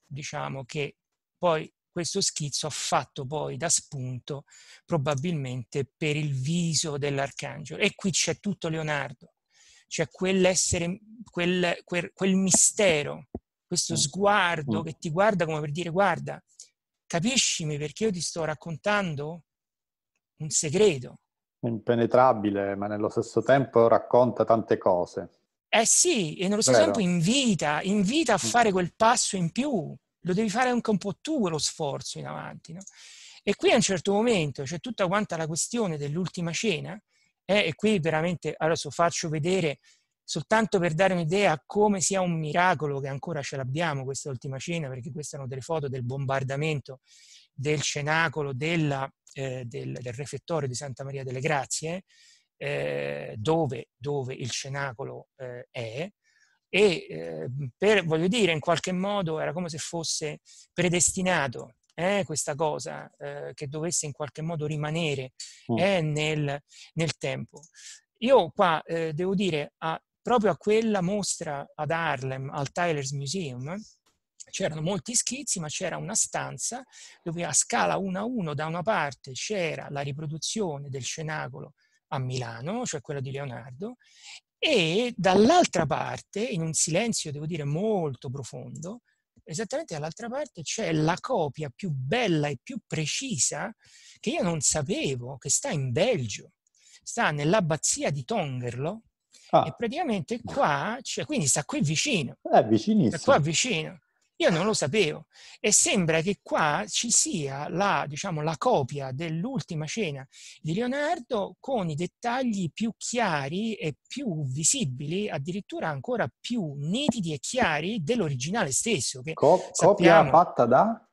[SPEAKER 2] diciamo che poi questo schizzo ha fatto poi da spunto probabilmente per il viso dell'arcangelo. E qui c'è tutto Leonardo, c'è quell'essere, quel, quel, quel mistero, questo mm. sguardo mm. che ti guarda come per dire guarda, capiscimi perché io ti sto raccontando un segreto.
[SPEAKER 1] Impenetrabile, ma nello stesso tempo racconta tante cose.
[SPEAKER 2] Eh sì, e nello stesso Vero. tempo invita, invita a mm. fare quel passo in più, lo devi fare anche un po' tu quello sforzo in avanti. No? E qui a un certo momento c'è cioè tutta quanta la questione dell'ultima cena, eh, e qui veramente adesso faccio vedere soltanto per dare un'idea come sia un miracolo che ancora ce l'abbiamo questa ultima cena, perché queste sono delle foto del bombardamento del cenacolo della, eh, del, del, refettorio di Santa Maria delle Grazie, eh, dove, dove, il cenacolo eh, è, e ehm, per, voglio dire, in qualche modo era come se fosse predestinato eh, questa cosa eh, che dovesse in qualche modo rimanere mm. Eh, nel, nel, tempo. Io qua eh, devo dire, a, proprio a quella mostra ad Harlem, al Tyler's Museum, c'erano molti schizzi, ma c'era una stanza dove a scala 1 a 1 da una parte c'era la riproduzione del cenacolo a Milano, cioè quella di Leonardo, e dall'altra parte, in un silenzio, devo dire, molto profondo, esattamente dall'altra parte c'è la copia più bella e più precisa che io non sapevo, che sta in Belgio, sta nell'abbazia di Tongerlo, Ah. E praticamente qua, cioè, quindi sta qui vicino. È vicinissimo. Sta qua vicino. Io non lo sapevo e sembra che qua ci sia la, diciamo, la copia dell'ultima cena di Leonardo con i dettagli più chiari e più visibili, addirittura ancora più nitidi e chiari dell'originale stesso. Che Co- copia
[SPEAKER 1] fatta da?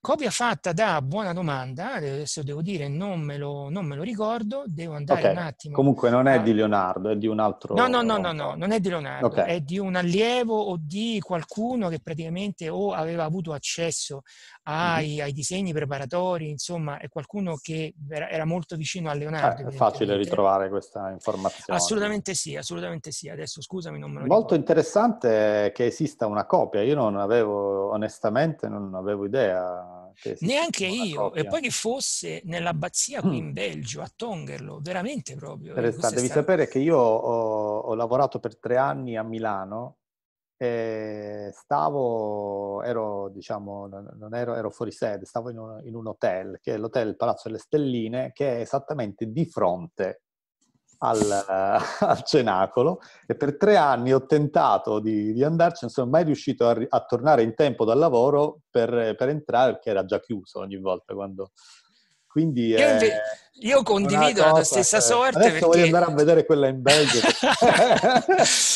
[SPEAKER 2] Copia fatta da buona domanda, adesso devo dire non me lo, non me lo ricordo, devo andare okay. un attimo.
[SPEAKER 1] Comunque non è di Leonardo, è di un altro... No, no, no, no,
[SPEAKER 2] no non è di Leonardo, okay. è di un allievo o di qualcuno che praticamente o aveva avuto accesso ai, ai disegni preparatori, insomma, è qualcuno che era molto vicino a eh, Leonardo. Eh, è facile
[SPEAKER 1] ritrovare questa informazione.
[SPEAKER 2] Assolutamente sì, assolutamente sì. Adesso scusami, non me lo
[SPEAKER 1] Molto interessante che esista una copia, io non avevo, onestamente, non avevo idea.
[SPEAKER 2] Neanche io, copia. e poi che fosse nell'abbazia qui mm. in Belgio, a Tongerlo, veramente proprio. Eh, interessante, devi stato...
[SPEAKER 1] sapere che io ho, ho lavorato per tre anni a Milano e eh, stavo, ero, diciamo, non ero, ero fuori sede, stavo in un, in un hotel, che è l'hotel Palazzo delle Stelline, che è esattamente di fronte al, uh, al, cenacolo e per tre anni ho tentato di, di andarci, non sono mai riuscito a, a, tornare in tempo dal lavoro per, per, entrare perché era già chiuso ogni volta quando... Quindi... Eh...
[SPEAKER 2] Io condivido cosa, la stessa eh, sorte. Adesso perché... voglio andare a
[SPEAKER 1] vedere quella in Belgio.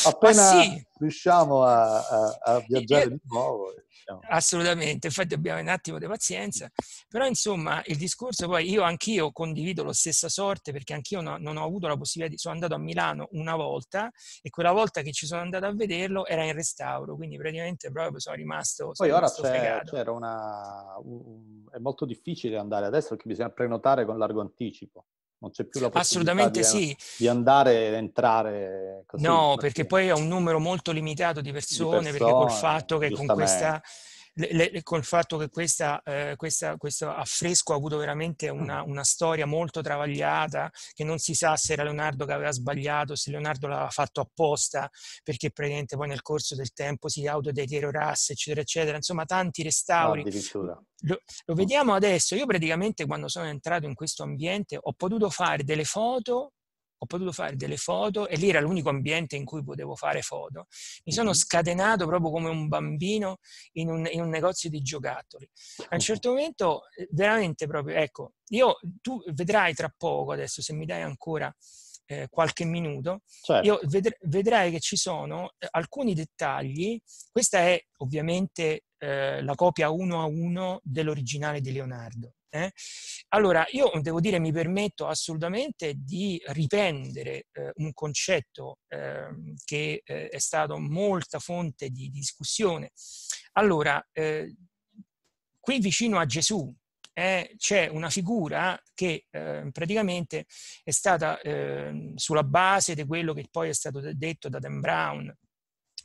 [SPEAKER 1] Appena sì. riusciamo a, a, a viaggiare Io... di nuovo.
[SPEAKER 2] Diciamo. Assolutamente, infatti abbiamo un attimo di pazienza, però insomma il discorso poi io anch'io condivido la stessa sorte perché anch'io no, non ho avuto la possibilità di, sono andato a Milano una volta e quella volta che ci sono andato a vederlo era in restauro, quindi praticamente proprio sono rimasto... Sono poi rimasto ora
[SPEAKER 1] c'era una... è molto difficile andare adesso perché bisogna prenotare con largo anticipo anticipo. Non c'è più la possibilità di, sì. di, andare e entrare così. No,
[SPEAKER 2] perché poi è un numero molto limitato di persone, di persone perché col fatto che con questa le, le, col fatto che questa, eh, questa, questo affresco ha avuto veramente mm. una, una, storia molto travagliata, che non si sa se era Leonardo che aveva sbagliato, se Leonardo l'aveva fatto apposta, perché praticamente poi nel corso del tempo si autodeteriorasse, eccetera, eccetera. Insomma, tanti restauri. Ah, lo, lo mm. vediamo adesso. Io praticamente quando sono entrato in questo ambiente ho potuto fare delle foto ho potuto fare delle foto e lì era l'unico ambiente in cui potevo fare foto. Mi sono scatenato proprio come un bambino in un, in un negozio di giocattoli. A un certo momento, eh, veramente proprio, ecco, io, tu vedrai tra poco adesso, se mi dai ancora eh, qualche minuto, certo. io ved- vedrai che ci sono eh, alcuni dettagli. Questa è ovviamente eh, la copia uno a uno dell'originale di Leonardo. Eh. Allora, io devo dire, mi permetto assolutamente di riprendere eh, un concetto ehm, eh, che è stato molta fonte di discussione. Allora, eh, qui vicino a Gesù eh, c'è una figura che ehm, praticamente è stata ehm, sulla base di quello che poi è stato detto da Dan Brown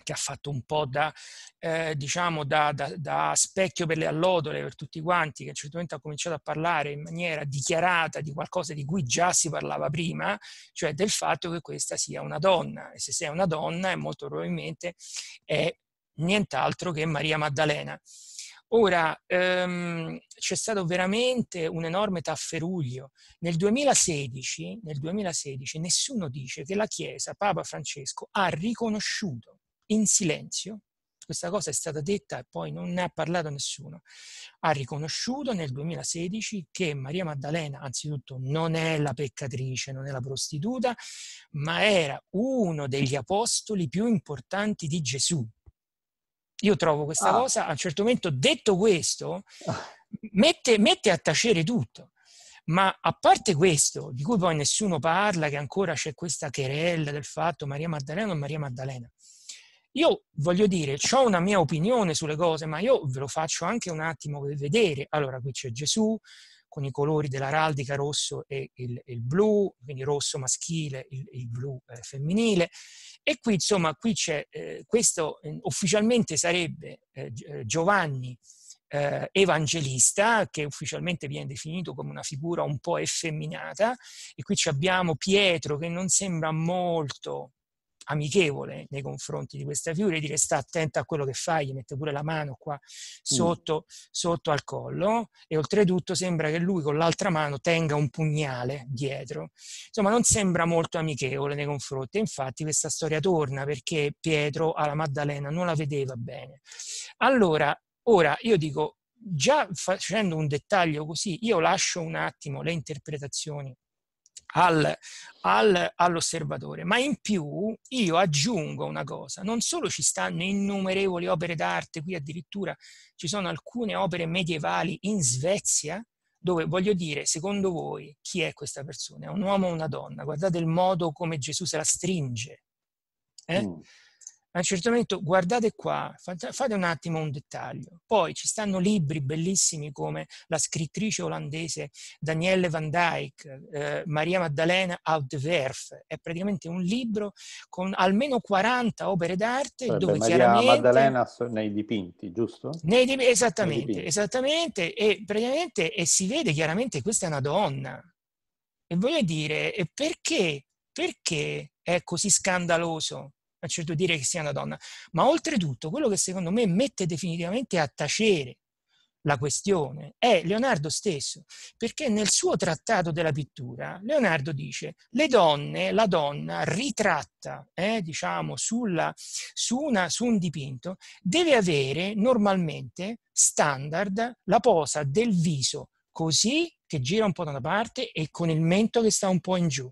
[SPEAKER 2] che ha fatto un po' da, eh, diciamo da, da, da, specchio per le allodole per tutti quanti, che a un certo momento ha cominciato a parlare in maniera dichiarata di qualcosa di cui già si parlava prima, cioè del fatto che questa sia una donna. E se sei una donna, è molto probabilmente è nient'altro che Maria Maddalena. Ora, ehm, c'è stato veramente un enorme tafferuglio. Nel 2016, nel 2016, nessuno dice che la Chiesa, Papa Francesco, ha riconosciuto in silenzio, questa cosa è stata detta e poi non ne ha parlato nessuno, ha riconosciuto nel 2016 che Maria Maddalena anzitutto non è la peccatrice, non è la prostituta, ma era uno degli apostoli più importanti di Gesù. Io trovo questa ah. cosa, a un certo momento detto questo, ah. mette, mette a tacere tutto. Ma a parte questo, di cui poi nessuno parla, che ancora c'è questa querella del fatto Maria Maddalena o Maria Maddalena, io voglio dire, ho una mia opinione sulle cose, ma io ve lo faccio anche un attimo vedere. Allora, qui c'è Gesù con i colori dell'araldica rosso e il, il blu, quindi rosso maschile, il, il blu eh, femminile. E qui, insomma, qui c'è, eh, questo eh, ufficialmente sarebbe eh, eh, Giovanni eh, evangelista, che ufficialmente viene definito come una figura un po' effeminata, e qui abbiamo Pietro che non sembra molto amichevole nei confronti di questa figura, e dire sta attenta a quello che fa, gli mette pure la mano qua mm. sotto, mm. sotto al collo e oltretutto sembra che lui con l'altra mano tenga un pugnale dietro. Insomma, non sembra molto amichevole nei confronti. Infatti questa storia torna perché Pietro alla Maddalena non la vedeva bene. Allora, ora io dico, già facendo un dettaglio così, io lascio un attimo le interpretazioni al, al, all'osservatore. Ma in più io aggiungo una cosa, non solo ci stanno innumerevoli opere d'arte, qui addirittura ci sono alcune opere medievali in Svezia, dove voglio dire, secondo voi, chi è questa persona? È un uomo o una donna? Guardate il modo come Gesù se la stringe. Eh? Mm a un certo momento guardate qua, fate un attimo un dettaglio. Poi ci stanno libri bellissimi come la scrittrice olandese Danielle van Dyck, eh, Maria Maddalena Out the Verf. È praticamente un libro con almeno 40 opere d'arte Vabbè, dove Maria chiaramente... Maddalena
[SPEAKER 1] nei dipinti, giusto?
[SPEAKER 2] Nei dip... Esattamente, nei dipinti. esattamente. E praticamente e si vede chiaramente questa è una donna. E voglio dire, perché, perché è così scandaloso non certo dire che sia una donna, ma oltretutto quello che secondo me mette definitivamente a tacere la questione è Leonardo stesso, perché nel suo trattato della pittura Leonardo dice le donne, la donna ritratta, eh, diciamo, sulla, su, una, su un dipinto, deve avere normalmente standard la posa del viso così che gira un po' da una parte e con il mento che sta un po' in giù.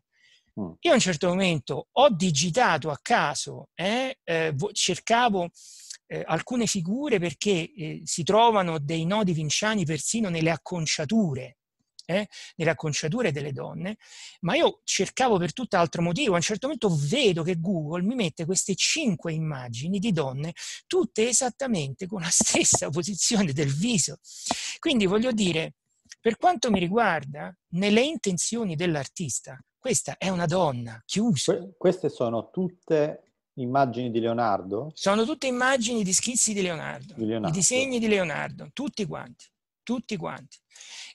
[SPEAKER 2] Mm. Io a un certo momento ho digitato a caso, eh, eh, cercavo eh, alcune figure perché eh, si trovano dei nodi vinciani persino nelle acconciature, eh, nelle acconciature delle donne, ma io cercavo per tutt'altro motivo. A un certo momento vedo che Google mi mette queste cinque immagini di donne, tutte esattamente con la stessa posizione del viso. Quindi voglio dire, per quanto mi riguarda, nelle intenzioni dell'artista questa
[SPEAKER 1] è una donna chiusa. Que- queste sono tutte immagini di Leonardo? Sono tutte immagini di schizzi di Leonardo, di Leonardo. disegni di Leonardo, tutti quanti, tutti
[SPEAKER 2] quanti.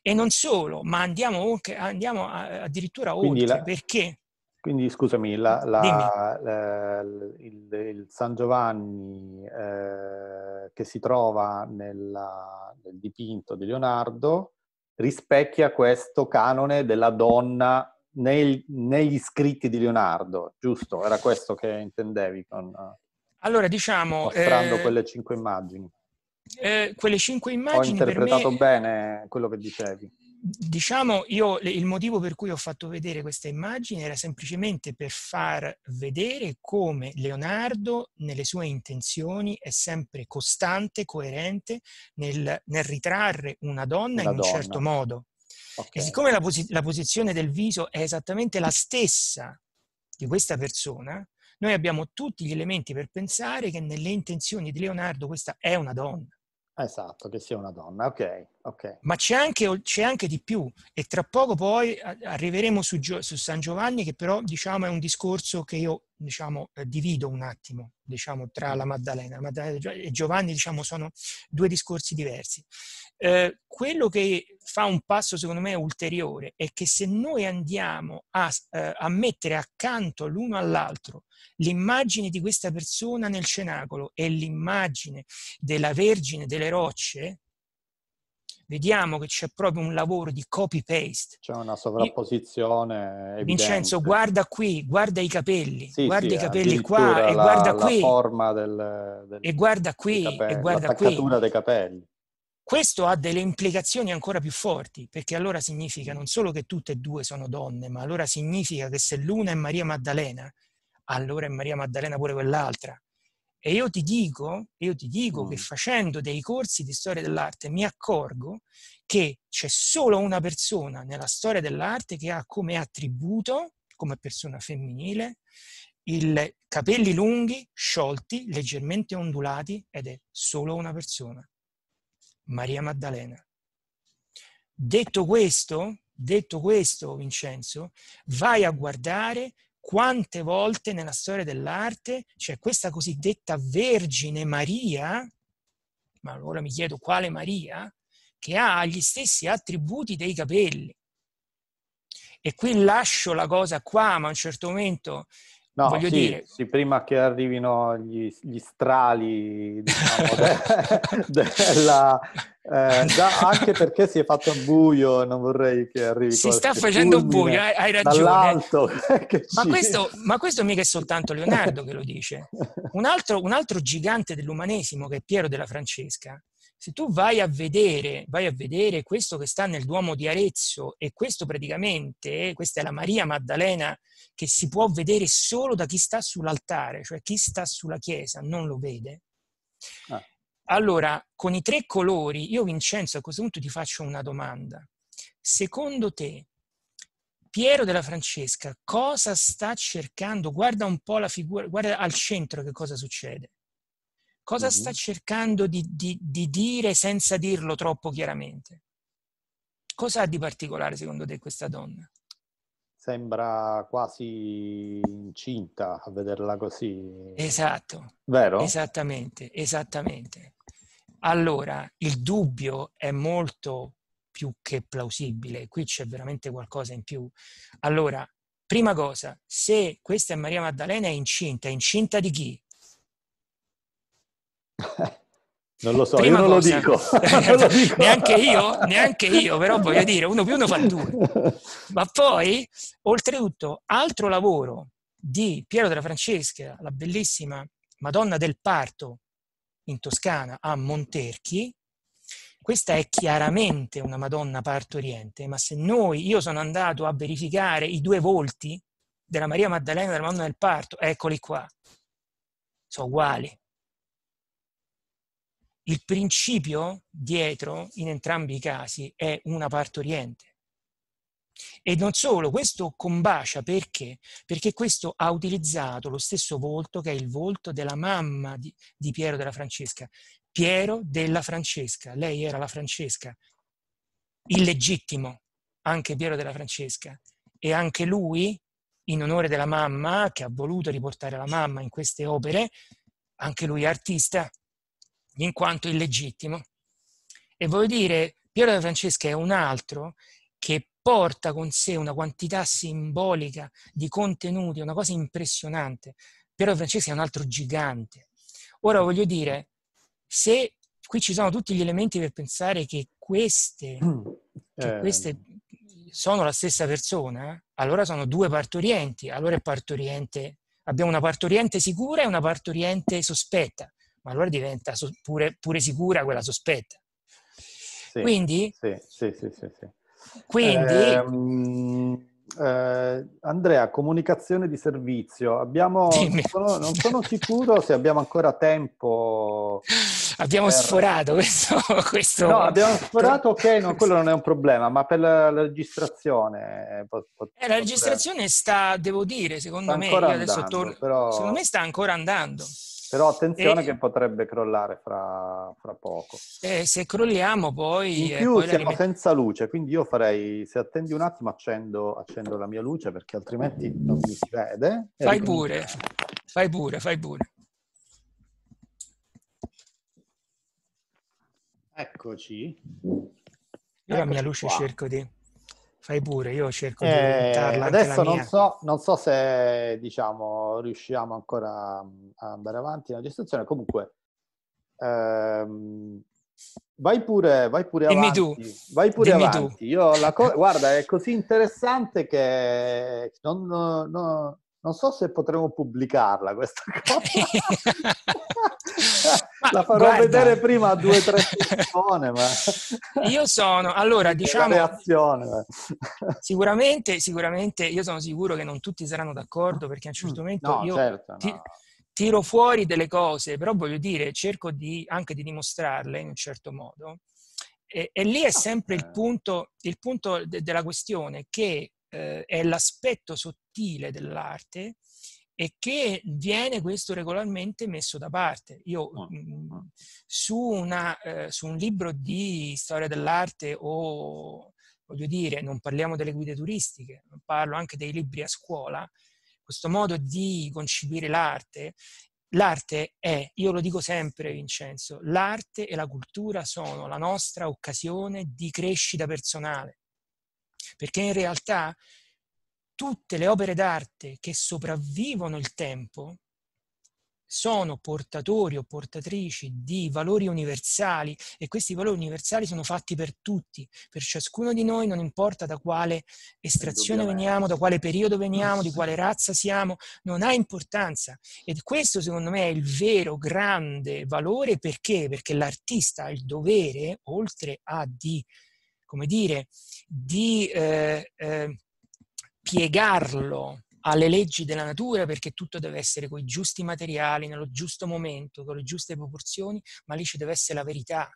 [SPEAKER 2] E non solo, ma andiamo, andiamo addirittura quindi oltre, la,
[SPEAKER 1] perché? Quindi scusami, la, la, il, il, San Giovanni eh, che si trova nella, nel dipinto di Leonardo rispecchia questo canone della donna nel, negli scritti di Leonardo, giusto? Era questo che intendevi con... Eh,
[SPEAKER 2] allora, diciamo... Mostrando eh, quelle
[SPEAKER 1] cinque immagini.
[SPEAKER 2] Eh, quelle cinque immagini... Ho interpretato me,
[SPEAKER 1] bene quello che dicevi.
[SPEAKER 2] Diciamo, io il motivo per cui ho fatto vedere questa immagine era semplicemente per far vedere come Leonardo, nelle sue intenzioni, è sempre costante, coerente nel, nel ritrarre una donna una in un certo modo. Okay. E siccome la, posi- la posizione del viso è esattamente la stessa di questa persona, noi abbiamo tutti gli elementi per pensare che nelle intenzioni di Leonardo questa è una donna.
[SPEAKER 1] Esatto, che sia una donna, ok. okay.
[SPEAKER 2] Ma c'è anche, c'è anche, di più e tra poco poi arriveremo su, su, San Giovanni che però diciamo è un discorso che io diciamo, eh, divido un attimo diciamo, tra la Maddalena. la Maddalena. e Giovanni diciamo, sono due discorsi diversi. Eh, quello che fa un passo secondo me ulteriore è che se noi andiamo a, eh, a mettere accanto l'uno all'altro l'immagine di questa persona nel cenacolo e l'immagine della Vergine delle Rocce, vediamo che c'è proprio un lavoro di copy-paste.
[SPEAKER 1] C'è una sovrapposizione. Evidente. Vincenzo,
[SPEAKER 2] guarda qui, guarda i capelli, sì, guarda sì, i capelli qua la, e guarda qui. La forma del, del, e guarda qui,
[SPEAKER 1] capelli, e guarda qui. dei capelli.
[SPEAKER 2] Questo ha delle implicazioni ancora più forti, perché allora significa non solo che tutte e due sono donne, ma allora significa che se l'una è Maria Maddalena, allora è Maria Maddalena pure quell'altra. E io ti dico, io ti dico mm. che facendo dei corsi di storia dell'arte mi accorgo che c'è solo una persona nella storia dell'arte che ha come attributo, come persona femminile, i capelli lunghi, sciolti, leggermente ondulati ed è solo una persona Maria Maddalena. Detto questo, detto questo, Vincenzo, vai a guardare quante volte nella storia dell'arte c'è questa cosiddetta Vergine Maria, ma allora mi chiedo quale Maria, che ha gli stessi attributi dei capelli. E qui lascio la cosa qua, ma a un certo momento No, Voglio sì, dire...
[SPEAKER 1] sì, prima che arrivino gli, gli strali diciamo, de, della, eh, da, anche perché si è fatto buio, non vorrei che arrivi. Si sta facendo buio, hai, hai ragione. Ma, questo,
[SPEAKER 2] ma, questo, mica è soltanto Leonardo che lo dice. Un altro, un altro, gigante dell'umanesimo che è Piero della Francesca se tu vai a, vedere, vai a vedere, questo che sta nel Duomo di Arezzo e questo praticamente, questa è la Maria Maddalena che si può vedere solo da chi sta sull'altare, cioè chi sta sulla chiesa non lo vede. Ah. Allora, con i tre colori, io Vincenzo a questo punto ti faccio una domanda. Secondo te, Piero della Francesca, cosa sta cercando? Guarda un po' la figura, guarda al centro che cosa succede Cosa mm-hmm. sta cercando di, di, di dire senza dirlo troppo chiaramente? Cosa ha di particolare secondo te questa donna?
[SPEAKER 1] sembra quasi incinta a vederla così. Esatto. Vero?
[SPEAKER 2] Esattamente, esattamente. Allora, il dubbio è molto più che plausibile, qui c'è veramente qualcosa in più. Allora, prima cosa, se questa è Maria Maddalena è incinta, è incinta di chi?
[SPEAKER 1] Non lo so, Prima non, cosa, lo non, lo dico. neanche io, neanche io, però voglio dire, uno più uno fa due.
[SPEAKER 2] Ma poi, oltretutto, altro lavoro di Piero della Francesca, la bellissima Madonna del Parto in Toscana a Monterchi, questa è chiaramente una Madonna partoriente, ma se noi, io sono andato a verificare i due volti della Maria Maddalena e della Madonna del Parto, eccoli qua, sono uguali il principio dietro, in entrambi i casi, è una partoriente. E non solo, questo combacia perché? Perché questo ha utilizzato lo stesso volto che è il volto della mamma di, di Piero della Francesca. Piero della Francesca, lei era la Francesca, illegittimo, anche Piero della Francesca. E anche lui, in onore della mamma, che ha voluto riportare la mamma in queste opere, anche lui artista, in quanto illegittimo. E voglio dire, Piero da Francesca è un altro che porta con sé una quantità simbolica di contenuti, una cosa impressionante. Piero da Francesca è un altro gigante. Ora voglio dire, se qui ci sono tutti gli elementi per pensare che queste, eh. che queste sono la stessa persona, allora sono due partorienti, allora è partoriente, abbiamo una partoriente sicura e una partoriente sospetta ma allora diventa pure, pure sicura quella sospetta.
[SPEAKER 1] Sì, quindi, sì, sì, sì, sì, quindi eh, eh, Andrea, comunicazione di servizio. Abbiamo, non sono, non, sono, sicuro se abbiamo ancora tempo. Abbiamo per... sforato questo,
[SPEAKER 2] questo, No, abbiamo sforato,
[SPEAKER 1] ok, no, quello non è un problema, ma per la, la registrazione... Pot, eh, pot,
[SPEAKER 2] eh, la registrazione sta, devo dire, secondo sta me, andando, torno, però... secondo me sta
[SPEAKER 1] ancora andando. Però attenzione e, che potrebbe crollare fra, fra poco.
[SPEAKER 2] Eh, se crolliamo poi... In più poi siamo rimet-
[SPEAKER 1] senza luce, quindi io farei, se attendi un attimo, accendo, accendo la mia luce perché altrimenti non mi si vede. Fai pure,
[SPEAKER 2] fai pure, fai pure.
[SPEAKER 1] Eccoci. Io
[SPEAKER 2] Eccoci la mia luce qua. cerco di... Fai pure, io cerco di inventarla. Eh, adesso non so,
[SPEAKER 1] non so, se diciamo, riusciamo ancora a andare avanti nella gestazione, comunque ehm, vai, pure, vai pure Dimmi avanti. Tu. Vai pure Dimmi avanti. Tu. Io la co- guarda, è così interessante che non, no, non so se potremo pubblicarla questa cosa. la farò guarda. vedere prima a due o tre persone. Ma...
[SPEAKER 2] Io sono,
[SPEAKER 1] allora diciamo... Reazione,
[SPEAKER 2] sicuramente, sicuramente, io sono sicuro che non tutti saranno d'accordo perché a un certo mm. momento no, io certo, ti, no. tiro fuori delle cose, però voglio dire, cerco di, anche di dimostrarle in un certo modo. E, e lì è ah, sempre il eh. punto, il punto de, della questione che eh, è l'aspetto sottile dell'arte e che viene questo regolarmente messo da parte. Io mh, ah, mm, ah. su, una, eh, su, un libro di storia dell'arte o, voglio dire, non parliamo delle guide turistiche, parlo anche dei libri a scuola, questo modo di concepire l'arte, l'arte è, io lo dico sempre Vincenzo, l'arte e la cultura sono la nostra occasione di crescita personale perché in realtà tutte le opere d'arte che sopravvivono il tempo sono portatori o portatrici di valori universali e questi valori universali sono fatti per tutti, per ciascuno di noi, non importa da quale estrazione veniamo, da quale periodo veniamo, di quale razza siamo, non ha importanza. E questo secondo me è il vero grande valore perché? Perché l'artista ha il dovere, oltre a di come dire, di eh, eh, piegarlo alle leggi della natura perché tutto deve essere con i giusti materiali, nello giusto momento, con le giuste proporzioni, ma lì ci deve essere la verità.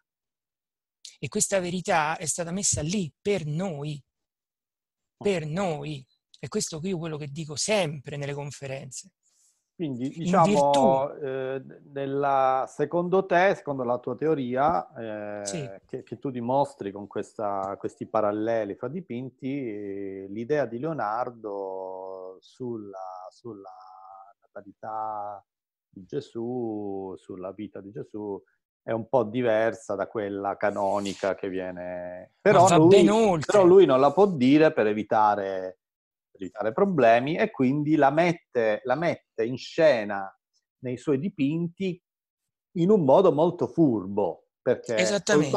[SPEAKER 2] E questa verità è stata messa lì per noi, per noi. E questo qui è quello che dico sempre nelle conferenze.
[SPEAKER 1] Quindi diciamo, eh, nella, secondo te, secondo la tua teoria, eh, sì. che, che, tu dimostri con questa, questi paralleli fra dipinti, eh, l'idea di Leonardo sulla, sulla, natalità di Gesù, sulla vita di Gesù, è un po' diversa da quella canonica che viene... Però, lui, però lui non la può dire per evitare per evitare problemi, e quindi la mette, la mette in scena nei suoi dipinti in un modo molto furbo, perché soltanto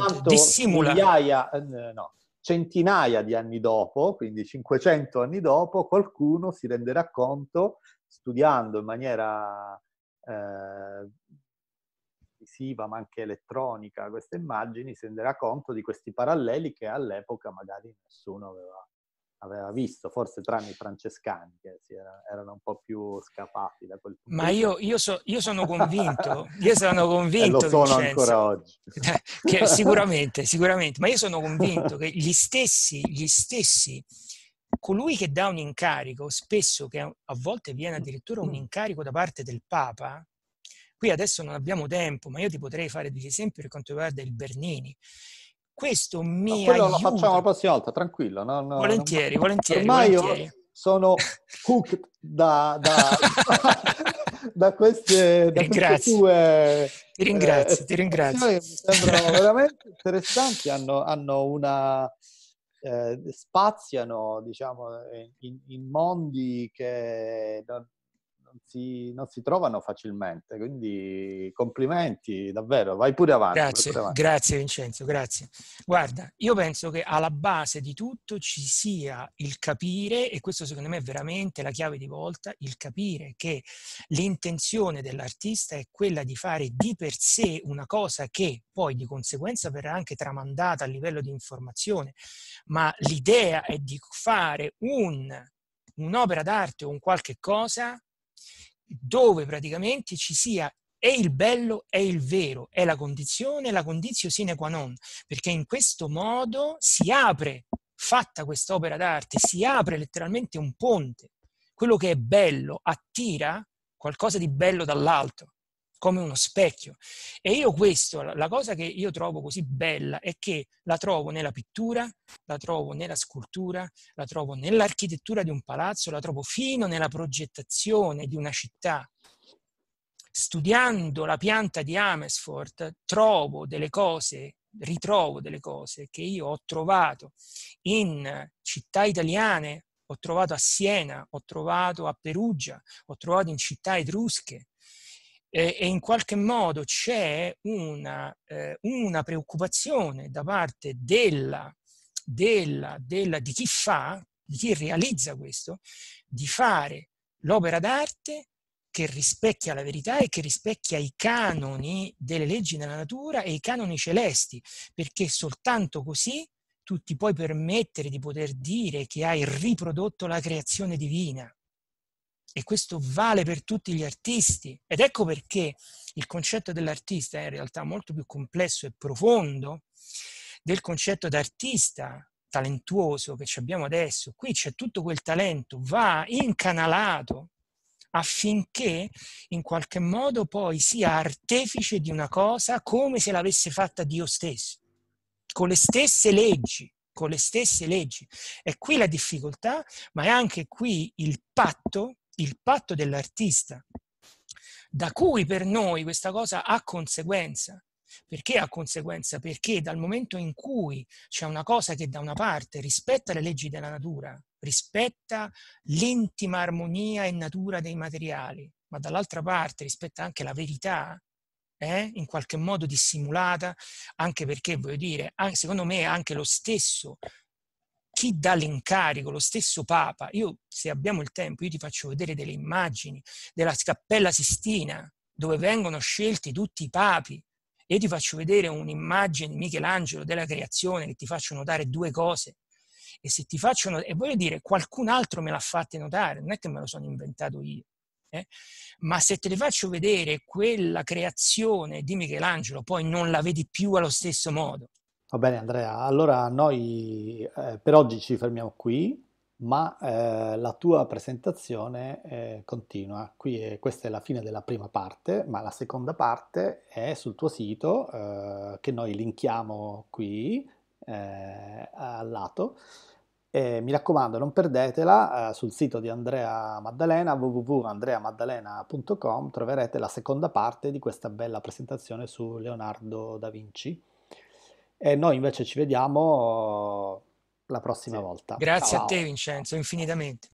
[SPEAKER 1] migliaia, eh, no, centinaia di anni dopo, quindi 500 anni dopo, qualcuno si renderà conto, studiando in maniera eh, visiva ma anche elettronica queste immagini, si renderà conto di questi paralleli che all'epoca magari nessuno aveva aveva visto, forse tranne i francescani che era, erano un po' più scappati da quel punto.
[SPEAKER 2] Ma io, io, so, io sono convinto, io sono convinto, lo sono Vincenzo, ancora oggi.
[SPEAKER 1] Che, sicuramente,
[SPEAKER 2] sicuramente, ma io sono convinto che gli stessi, gli stessi, colui che dà un incarico, spesso che a volte viene addirittura un mm. incarico da parte del Papa, qui adesso non abbiamo tempo, ma io ti potrei fare degli esempi per quanto riguarda il Bernini. Questo
[SPEAKER 1] mi no, aiuta. lo facciamo la prossima volta, tranquillo. No, no, volentieri, non... volentieri. Ormai volentieri. io sono hooked da, da, da queste, da queste tue... Ti ringrazio, eh, ti ringrazio. Mi sembrano veramente interessanti, hanno, hanno una... Eh, spaziano diciamo, in, in mondi che non, si, non si trovano facilmente, quindi complimenti davvero, vai pure avanti. Grazie, pure avanti. grazie Vincenzo, grazie.
[SPEAKER 2] Guarda, io penso che alla base di tutto ci sia il capire, e questo secondo me è veramente la chiave di volta, il capire che l'intenzione dell'artista è quella di fare di per sé una cosa che poi di conseguenza verrà anche tramandata a livello di informazione, ma l'idea è di fare un un'opera d'arte o un qualche cosa dove praticamente ci sia è il bello, è il vero, è la condizione, la condizio sine qua non, perché in questo modo si apre, fatta quest'opera d'arte, si apre letteralmente un ponte. Quello che è bello attira qualcosa di bello dall'alto come uno specchio. E io questo, la cosa che io trovo così bella è che la trovo nella pittura, la trovo nella scultura, la trovo nell'architettura di un palazzo, la trovo fino nella progettazione di una città. Studiando la pianta di Amersfoort trovo delle cose, ritrovo delle cose che io ho trovato in città italiane, ho trovato a Siena, ho trovato a Perugia, ho trovato in città etrusche, e in qualche modo c'è una, eh, una preoccupazione da parte della, della, della, di chi fa, di chi realizza questo, di fare l'opera d'arte che rispecchia la verità e che rispecchia i canoni delle leggi della natura e i canoni celesti, perché soltanto così tu ti puoi permettere di poter dire che hai riprodotto la creazione divina. E questo vale per tutti gli artisti. Ed ecco perché il concetto dell'artista è in realtà molto più complesso e profondo del concetto d'artista talentuoso che abbiamo adesso. Qui c'è tutto quel talento, va incanalato affinché in qualche modo poi sia artefice di una cosa come se l'avesse fatta Dio stesso, con le stesse leggi, con le stesse leggi. È qui la difficoltà, ma è anche qui il patto il patto dell'artista, da cui per noi questa cosa ha conseguenza. Perché ha conseguenza? Perché dal momento in cui c'è una cosa che da una parte rispetta le leggi della natura, rispetta l'intima armonia e natura dei materiali, ma dall'altra parte rispetta anche la verità, eh, in qualche modo dissimulata, anche perché, voglio dire, secondo me anche lo stesso chi dà l'incarico, lo stesso Papa. Io, se abbiamo il tempo, io ti faccio vedere delle immagini della Cappella Sistina, dove vengono scelti tutti i papi. Io ti faccio vedere un'immagine di Michelangelo della creazione che ti faccio notare due cose. E se ti faccio notare, e voglio dire, qualcun altro me l'ha fatta notare, non è che me lo sono inventato io. Eh? Ma se te le faccio vedere quella creazione di Michelangelo, poi non la vedi più allo stesso modo.
[SPEAKER 1] Va bene Andrea, allora noi eh, per oggi ci fermiamo qui, ma eh, la tua presentazione eh, continua. Qui è, questa è la fine della prima parte, ma la seconda parte è sul tuo sito eh, che noi linkiamo qui eh, al lato. E mi raccomando, non perdetela, eh, sul sito di Andrea Maddalena, www.andreamaddalena.com, troverete la seconda parte di questa bella presentazione su Leonardo da Vinci. E noi invece ci vediamo eh, la prossima sì. volta. Grazie Ciao. a te
[SPEAKER 2] Vincenzo, infinitamente.